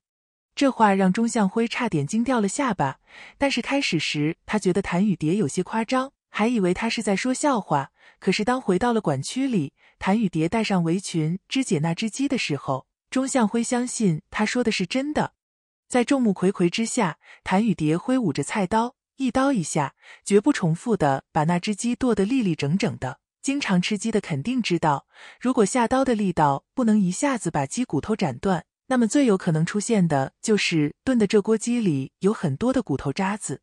这话让钟向辉差点惊掉了下巴。但是开始时，他觉得谭雨蝶有些夸张，还以为他是在说笑话。可是当回到了馆区里，谭雨蝶带上围裙肢解那只鸡的时候，钟向辉相信他说的是真的。在众目睽睽之下，谭雨蝶挥舞着菜刀。一刀一下，绝不重复的把那只鸡剁得利利整整的。经常吃鸡的肯定知道，如果下刀的力道不能一下子把鸡骨头斩断，那么最有可能出现的就是炖的这锅鸡里有很多的骨头渣子，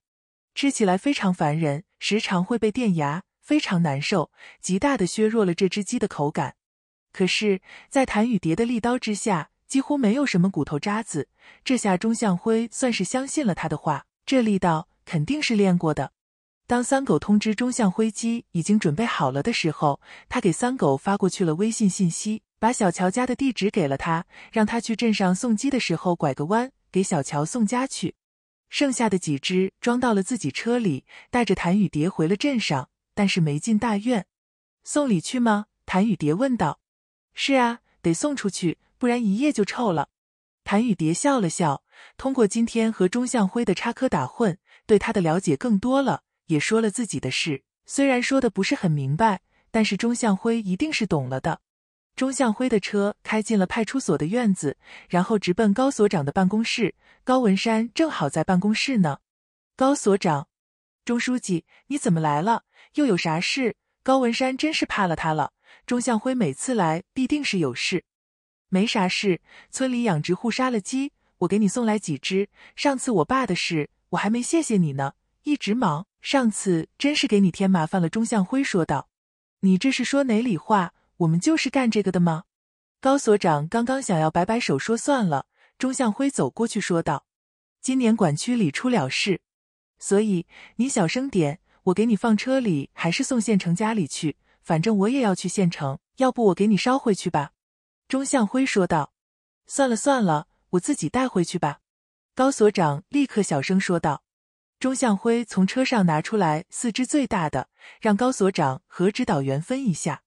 吃起来非常烦人，时常会被电牙，非常难受，极大的削弱了这只鸡的口感。可是，在谭雨蝶的利刀之下，几乎没有什么骨头渣子。这下钟向辉算是相信了他的话，这力道。肯定是练过的。当三狗通知钟向辉基已经准备好了的时候，他给三狗发过去了微信信息，把小乔家的地址给了他，让他去镇上送鸡的时候拐个弯给小乔送家去。剩下的几只装到了自己车里，带着谭雨蝶回了镇上，但是没进大院。送礼去吗？谭雨蝶问道。是啊，得送出去，不然一夜就臭了。谭雨蝶笑了笑，通过今天和钟向辉的插科打诨。对他的了解更多了，也说了自己的事。虽然说的不是很明白，但是钟向辉一定是懂了的。钟向辉的车开进了派出所的院子，然后直奔高所长的办公室。高文山正好在办公室呢。高所长，钟书记，你怎么来了？又有啥事？高文山真是怕了他了。钟向辉每次来必定是有事。没啥事，村里养殖户杀了鸡，我给你送来几只。上次我爸的事。我还没谢谢你呢，一直忙。上次真是给你添麻烦了。”钟向辉说道，“你这是说哪里话？我们就是干这个的吗？”高所长刚刚想要摆摆手说算了，钟向辉走过去说道：“今年管区里出了事，所以你小声点。我给你放车里，还是送县城家里去？反正我也要去县城，要不我给你捎回去吧？”钟向辉说道：“算了算了，我自己带回去吧。”高所长立刻小声说道：“钟向辉从车上拿出来四只最大的，让高所长和指导员分一下。”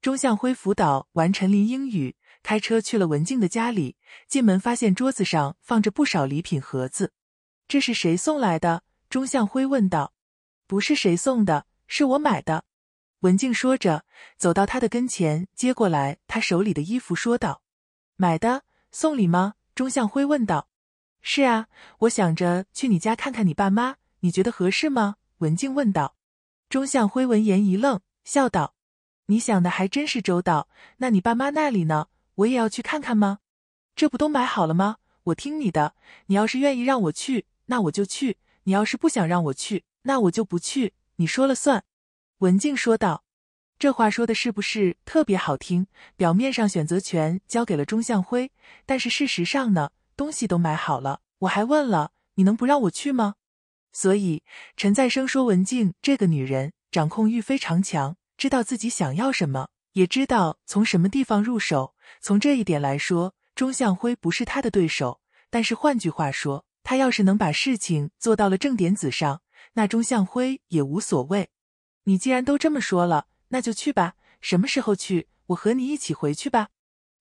钟向辉辅导完陈林英语，开车去了文静的家里。进门发现桌子上放着不少礼品盒子，这是谁送来的？钟向辉问道。“不是谁送的，是我买的。”文静说着，走到他的跟前，接过来他手里的衣服，说道：“买的，送礼吗？”钟向辉问道。是啊，我想着去你家看看你爸妈，你觉得合适吗？文静问道。钟向辉闻言一愣，笑道：“你想的还真是周到。那你爸妈那里呢？我也要去看看吗？这不都买好了吗？我听你的。你要是愿意让我去，那我就去；你要是不想让我去，那我就不去。你说了算。”文静说道。这话说的是不是特别好听？表面上选择权交给了钟向辉，但是事实上呢？东西都买好了，我还问了，你能不让我去吗？所以陈再生说，文静这个女人掌控欲非常强，知道自己想要什么，也知道从什么地方入手。从这一点来说，钟向辉不是他的对手。但是换句话说，他要是能把事情做到了正点子上，那钟向辉也无所谓。你既然都这么说了，那就去吧。什么时候去？我和你一起回去吧。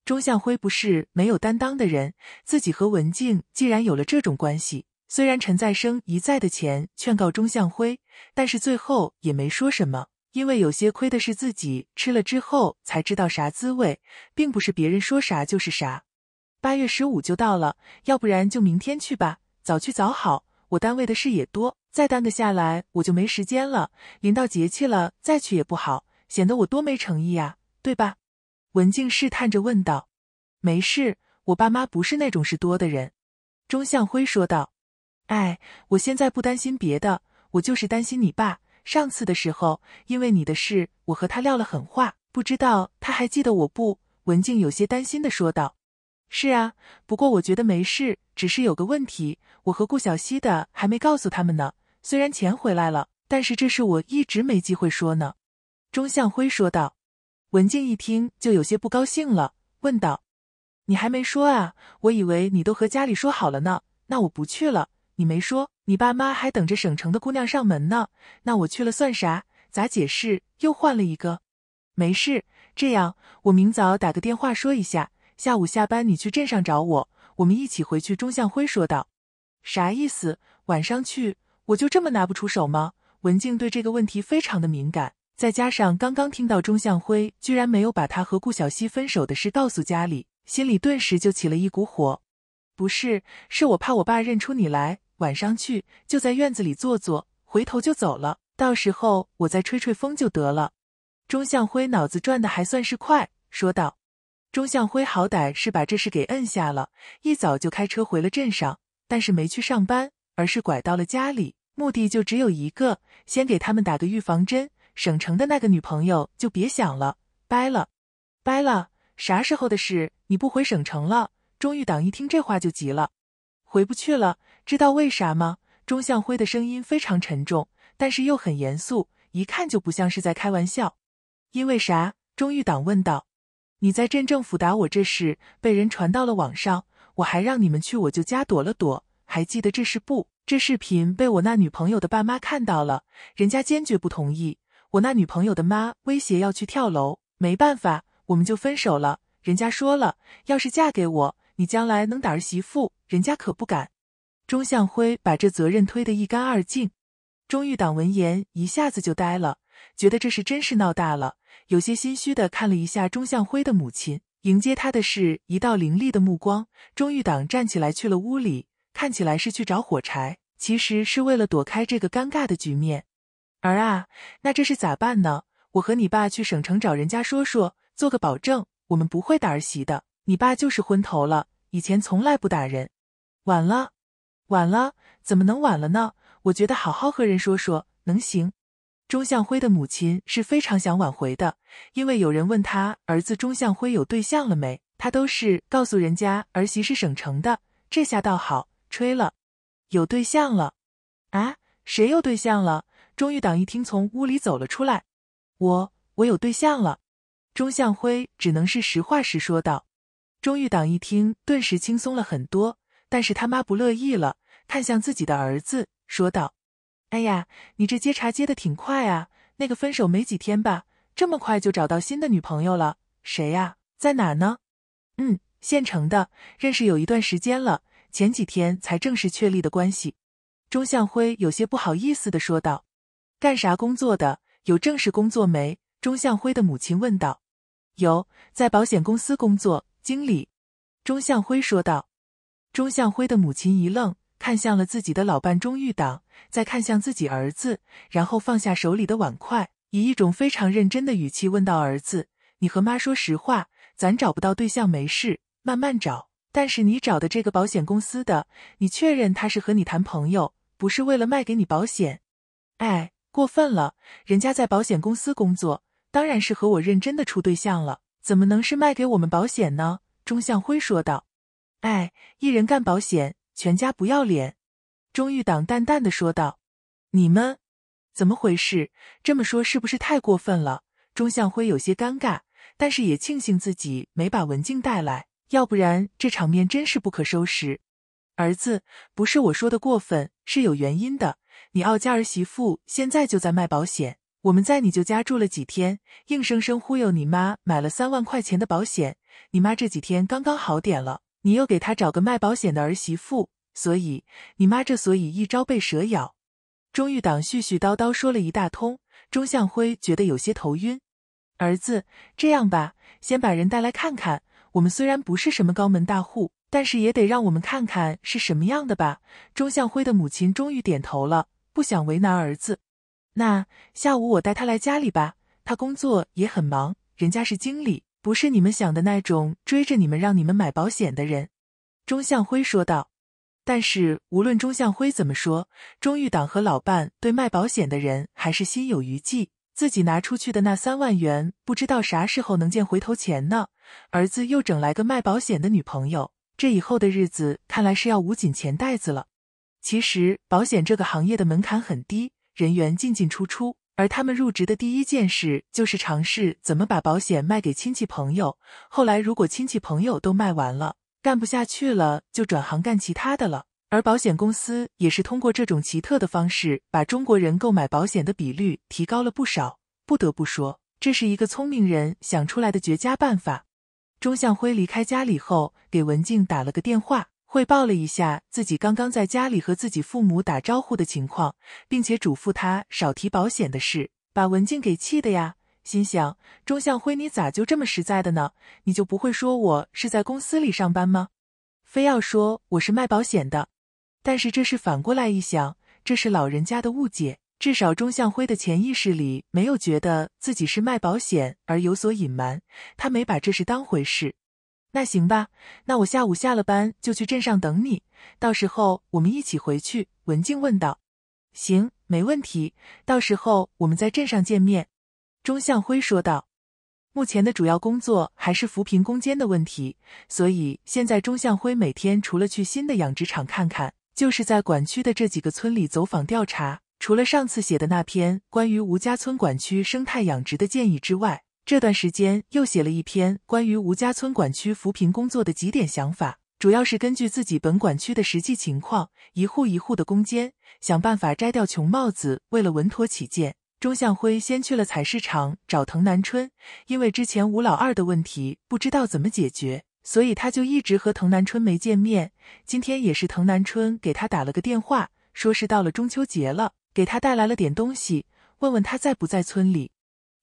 钟向辉不是没有担当的人，自己和文静既然有了这种关系，虽然陈再生一再的前劝告钟向辉，但是最后也没说什么，因为有些亏的是自己吃了之后才知道啥滋味，并不是别人说啥就是啥。八月十五就到了，要不然就明天去吧，早去早好。我单位的事也多，再耽搁下来我就没时间了。临到节气了再去也不好，显得我多没诚意呀，对吧？文静试探着问道：“没事，我爸妈不是那种事多的人。”钟向辉说道：“哎，我现在不担心别的，我就是担心你爸。上次的时候，因为你的事，我和他撂了狠话，不知道他还记得我不？”文静有些担心的说道：“是啊，不过我觉得没事，只是有个问题，我和顾小溪的还没告诉他们呢。虽然钱回来了，但是这事我一直没机会说呢。”钟向辉说道。文静一听就有些不高兴了，问道：“你还没说啊？我以为你都和家里说好了呢。那我不去了。你没说，你爸妈还等着省城的姑娘上门呢。那我去了算啥？咋解释？又换了一个？没事，这样，我明早打个电话说一下。下午下班你去镇上找我，我们一起回去。”钟向辉说道：“啥意思？晚上去？我就这么拿不出手吗？”文静对这个问题非常的敏感。再加上刚刚听到钟向辉居然没有把他和顾小溪分手的事告诉家里，心里顿时就起了一股火。不是，是我怕我爸认出你来。晚上去就在院子里坐坐，回头就走了。到时候我再吹吹风就得了。钟向辉脑子转的还算是快，说道。钟向辉好歹是把这事给摁下了，一早就开车回了镇上，但是没去上班，而是拐到了家里，目的就只有一个，先给他们打个预防针。省城的那个女朋友就别想了，掰了，掰了。啥时候的事？你不回省城了？钟玉党一听这话就急了，回不去了。知道为啥吗？钟向辉的声音非常沉重，但是又很严肃，一看就不像是在开玩笑。因为啥？钟玉党问道。你在镇政府打我这事被人传到了网上，我还让你们去我舅家躲了躲，还记得这事不？这视频被我那女朋友的爸妈看到了，人家坚决不同意。我那女朋友的妈威胁要去跳楼，没办法，我们就分手了。人家说了，要是嫁给我，你将来能打儿媳妇，人家可不敢。钟向辉把这责任推得一干二净。钟玉党闻言一下子就呆了，觉得这事真是闹大了，有些心虚的看了一下钟向辉的母亲。迎接他的是一道凌厉的目光。钟玉党站起来去了屋里，看起来是去找火柴，其实是为了躲开这个尴尬的局面。儿啊，那这是咋办呢？我和你爸去省城找人家说说，做个保证，我们不会打儿媳的。你爸就是昏头了，以前从来不打人。晚了，晚了，怎么能晚了呢？我觉得好好和人说说能行。钟向辉的母亲是非常想挽回的，因为有人问他儿子钟向辉有对象了没，他都是告诉人家儿媳是省城的。这下倒好，吹了，有对象了。啊，谁有对象了？钟玉党一听，从屋里走了出来。我我有对象了。钟向辉只能是实话实说道。钟玉党一听，顿时轻松了很多。但是他妈不乐意了，看向自己的儿子，说道：“哎呀，你这接茬接的挺快啊！那个分手没几天吧？这么快就找到新的女朋友了？谁呀？在哪呢？”“嗯，现成的，认识有一段时间了，前几天才正式确立的关系。”钟向辉有些不好意思的说道。干啥工作的？有正式工作没？钟向辉的母亲问道。有，在保险公司工作，经理。钟向辉说道。钟向辉的母亲一愣，看向了自己的老伴钟玉党，再看向自己儿子，然后放下手里的碗筷，以一种非常认真的语气问道：“儿子，你和妈说实话，咱找不到对象没事，慢慢找。但是你找的这个保险公司的，你确认他是和你谈朋友，不是为了卖给你保险？哎。”过分了，人家在保险公司工作，当然是和我认真的处对象了，怎么能是卖给我们保险呢？”钟向辉说道。“哎，一人干保险，全家不要脸。”钟玉党淡淡的说道。“你们，怎么回事？这么说是不是太过分了？”钟向辉有些尴尬，但是也庆幸自己没把文静带来，要不然这场面真是不可收拾。儿子，不是我说的过分，是有原因的。你傲家儿媳妇现在就在卖保险，我们在你舅家住了几天，硬生生忽悠你妈买了三万块钱的保险。你妈这几天刚刚好点了，你又给她找个卖保险的儿媳妇，所以你妈这所以一朝被蛇咬。钟玉党絮絮叨叨说了一大通，钟向辉觉得有些头晕。儿子，这样吧，先把人带来看看。我们虽然不是什么高门大户，但是也得让我们看看是什么样的吧。钟向辉的母亲终于点头了。不想为难儿子，那下午我带他来家里吧。他工作也很忙，人家是经理，不是你们想的那种追着你们让你们买保险的人。”钟向辉说道。但是无论钟向辉怎么说，钟玉党和老伴对卖保险的人还是心有余悸。自己拿出去的那三万元，不知道啥时候能见回头钱呢。儿子又整来个卖保险的女朋友，这以后的日子看来是要捂紧钱袋子了。其实保险这个行业的门槛很低，人员进进出出，而他们入职的第一件事就是尝试怎么把保险卖给亲戚朋友。后来如果亲戚朋友都卖完了，干不下去了，就转行干其他的了。而保险公司也是通过这种奇特的方式，把中国人购买保险的比率提高了不少。不得不说，这是一个聪明人想出来的绝佳办法。钟向辉离开家里后，给文静打了个电话。汇报了一下自己刚刚在家里和自己父母打招呼的情况，并且嘱咐他少提保险的事，把文静给气的呀，心想：钟向辉，你咋就这么实在的呢？你就不会说我是在公司里上班吗？非要说我是卖保险的。但是这是反过来一想，这是老人家的误解，至少钟向辉的潜意识里没有觉得自己是卖保险而有所隐瞒，他没把这事当回事。那行吧，那我下午下了班就去镇上等你，到时候我们一起回去。”文静问道。“行，没问题，到时候我们在镇上见面。”钟向辉说道。目前的主要工作还是扶贫攻坚的问题，所以现在钟向辉每天除了去新的养殖场看看，就是在管区的这几个村里走访调查。除了上次写的那篇关于吴家村管区生态养殖的建议之外，这段时间又写了一篇关于吴家村管区扶贫工作的几点想法，主要是根据自己本管区的实际情况，一户一户的攻坚，想办法摘掉穷帽子。为了稳妥起见，钟向辉先去了采石场找滕南春，因为之前吴老二的问题不知道怎么解决，所以他就一直和滕南春没见面。今天也是滕南春给他打了个电话，说是到了中秋节了，给他带来了点东西，问问他在不在村里。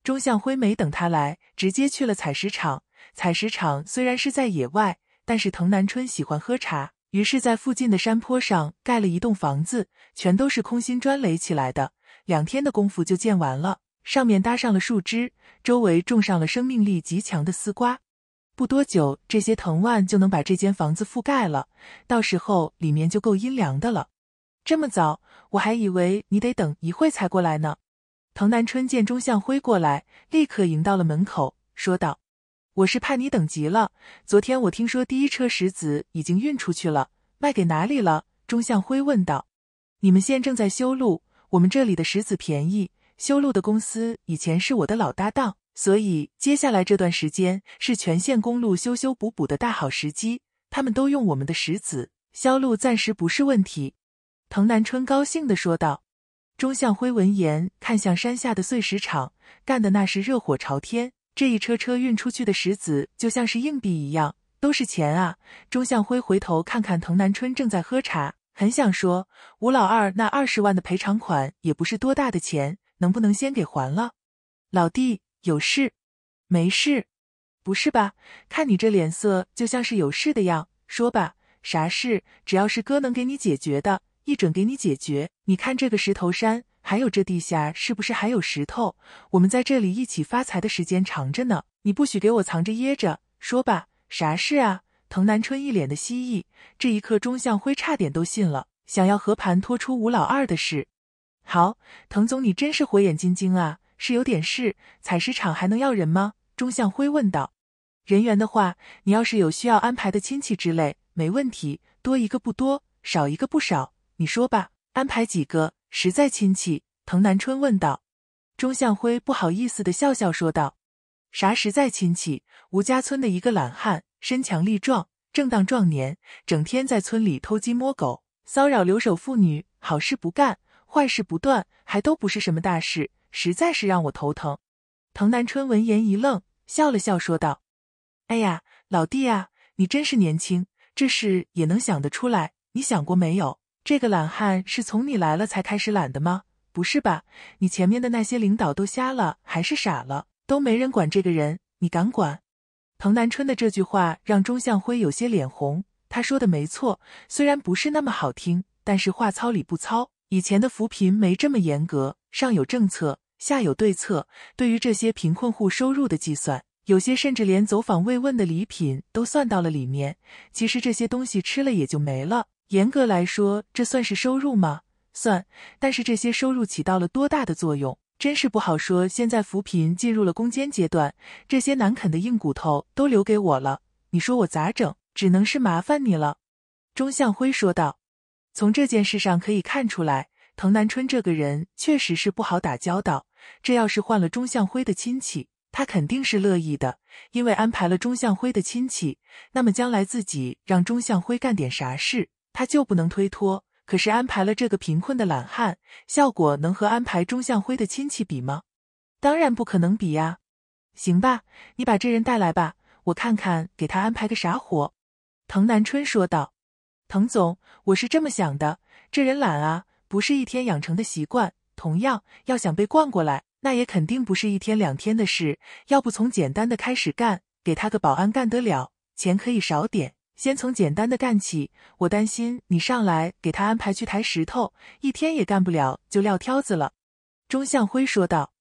钟向辉没等他来，直接去了采石场。采石场虽然是在野外，但是藤南春喜欢喝茶，于是，在附近的山坡上盖了一栋房子，全都是空心砖垒起来的。两天的功夫就建完了，上面搭上了树枝，周围种上了生命力极强的丝瓜。不多久，这些藤蔓就能把这间房子覆盖了，到时候里面就够阴凉的了。这么早，我还以为你得等一会才过来呢。滕南春见钟向辉过来，立刻迎到了门口，说道：“我是怕你等急了。昨天我听说第一车石子已经运出去了，卖给哪里了？”钟向辉问道。“你们县正在修路，我们这里的石子便宜，修路的公司以前是我的老搭档，所以接下来这段时间是全县公路修修补补的大好时机，他们都用我们的石子，销路暂时不是问题。”滕南春高兴的说道。钟向辉闻言，看向山下的碎石场，干的那是热火朝天。这一车车运出去的石子，就像是硬币一样，都是钱啊！钟向辉回头看看滕南春正在喝茶，很想说：“吴老二那二十万的赔偿款，也不是多大的钱，能不能先给还了？”老弟，有事？没事？不是吧？看你这脸色，就像是有事的样。说吧，啥事？只要是哥能给你解决的。一准给你解决！你看这个石头山，还有这地下，是不是还有石头？我们在这里一起发财的时间长着呢，你不许给我藏着掖着，说吧，啥事啊？滕南春一脸的蜥蜴。这一刻，钟向辉差点都信了，想要和盘托出吴老二的事。好，滕总，你真是火眼金睛啊！是有点事，采石场还能要人吗？钟向辉问道。人员的话，你要是有需要安排的亲戚之类，没问题，多一个不多，少一个不少。你说吧，安排几个实在亲戚？滕南春问道。钟向辉不好意思的笑笑说道：“啥实在亲戚？吴家村的一个懒汉，身强力壮，正当壮年，整天在村里偷鸡摸狗，骚扰留守妇女，好事不干，坏事不断，还都不是什么大事，实在是让我头疼。”滕南春闻言一愣，笑了笑说道：“哎呀，老弟呀，你真是年轻，这事也能想得出来。你想过没有？”这个懒汉是从你来了才开始懒的吗？不是吧？你前面的那些领导都瞎了还是傻了？都没人管这个人，你敢管？彭南春的这句话让钟向辉有些脸红。他说的没错，虽然不是那么好听，但是话糙理不糙。以前的扶贫没这么严格，上有政策，下有对策。对于这些贫困户收入的计算，有些甚至连走访慰问的礼品都算到了里面。其实这些东西吃了也就没了。严格来说，这算是收入吗？算。但是这些收入起到了多大的作用，真是不好说。现在扶贫进入了攻坚阶段，这些难啃的硬骨头都留给我了，你说我咋整？只能是麻烦你了。”钟向辉说道。从这件事上可以看出来，滕南春这个人确实是不好打交道。这要是换了钟向辉的亲戚，他肯定是乐意的，因为安排了钟向辉的亲戚，那么将来自己让钟向辉干点啥事？他就不能推脱，可是安排了这个贫困的懒汉，效果能和安排钟向辉的亲戚比吗？当然不可能比呀！行吧，你把这人带来吧，我看看给他安排个啥活。”滕南春说道。“滕总，我是这么想的，这人懒啊，不是一天养成的习惯。同样，要想被惯过来，那也肯定不是一天两天的事。要不从简单的开始干，给他个保安干得了，钱可以少点。”先从简单的干起，我担心你上来给他安排去抬石头，一天也干不了，就撂挑子了。”钟向辉说道。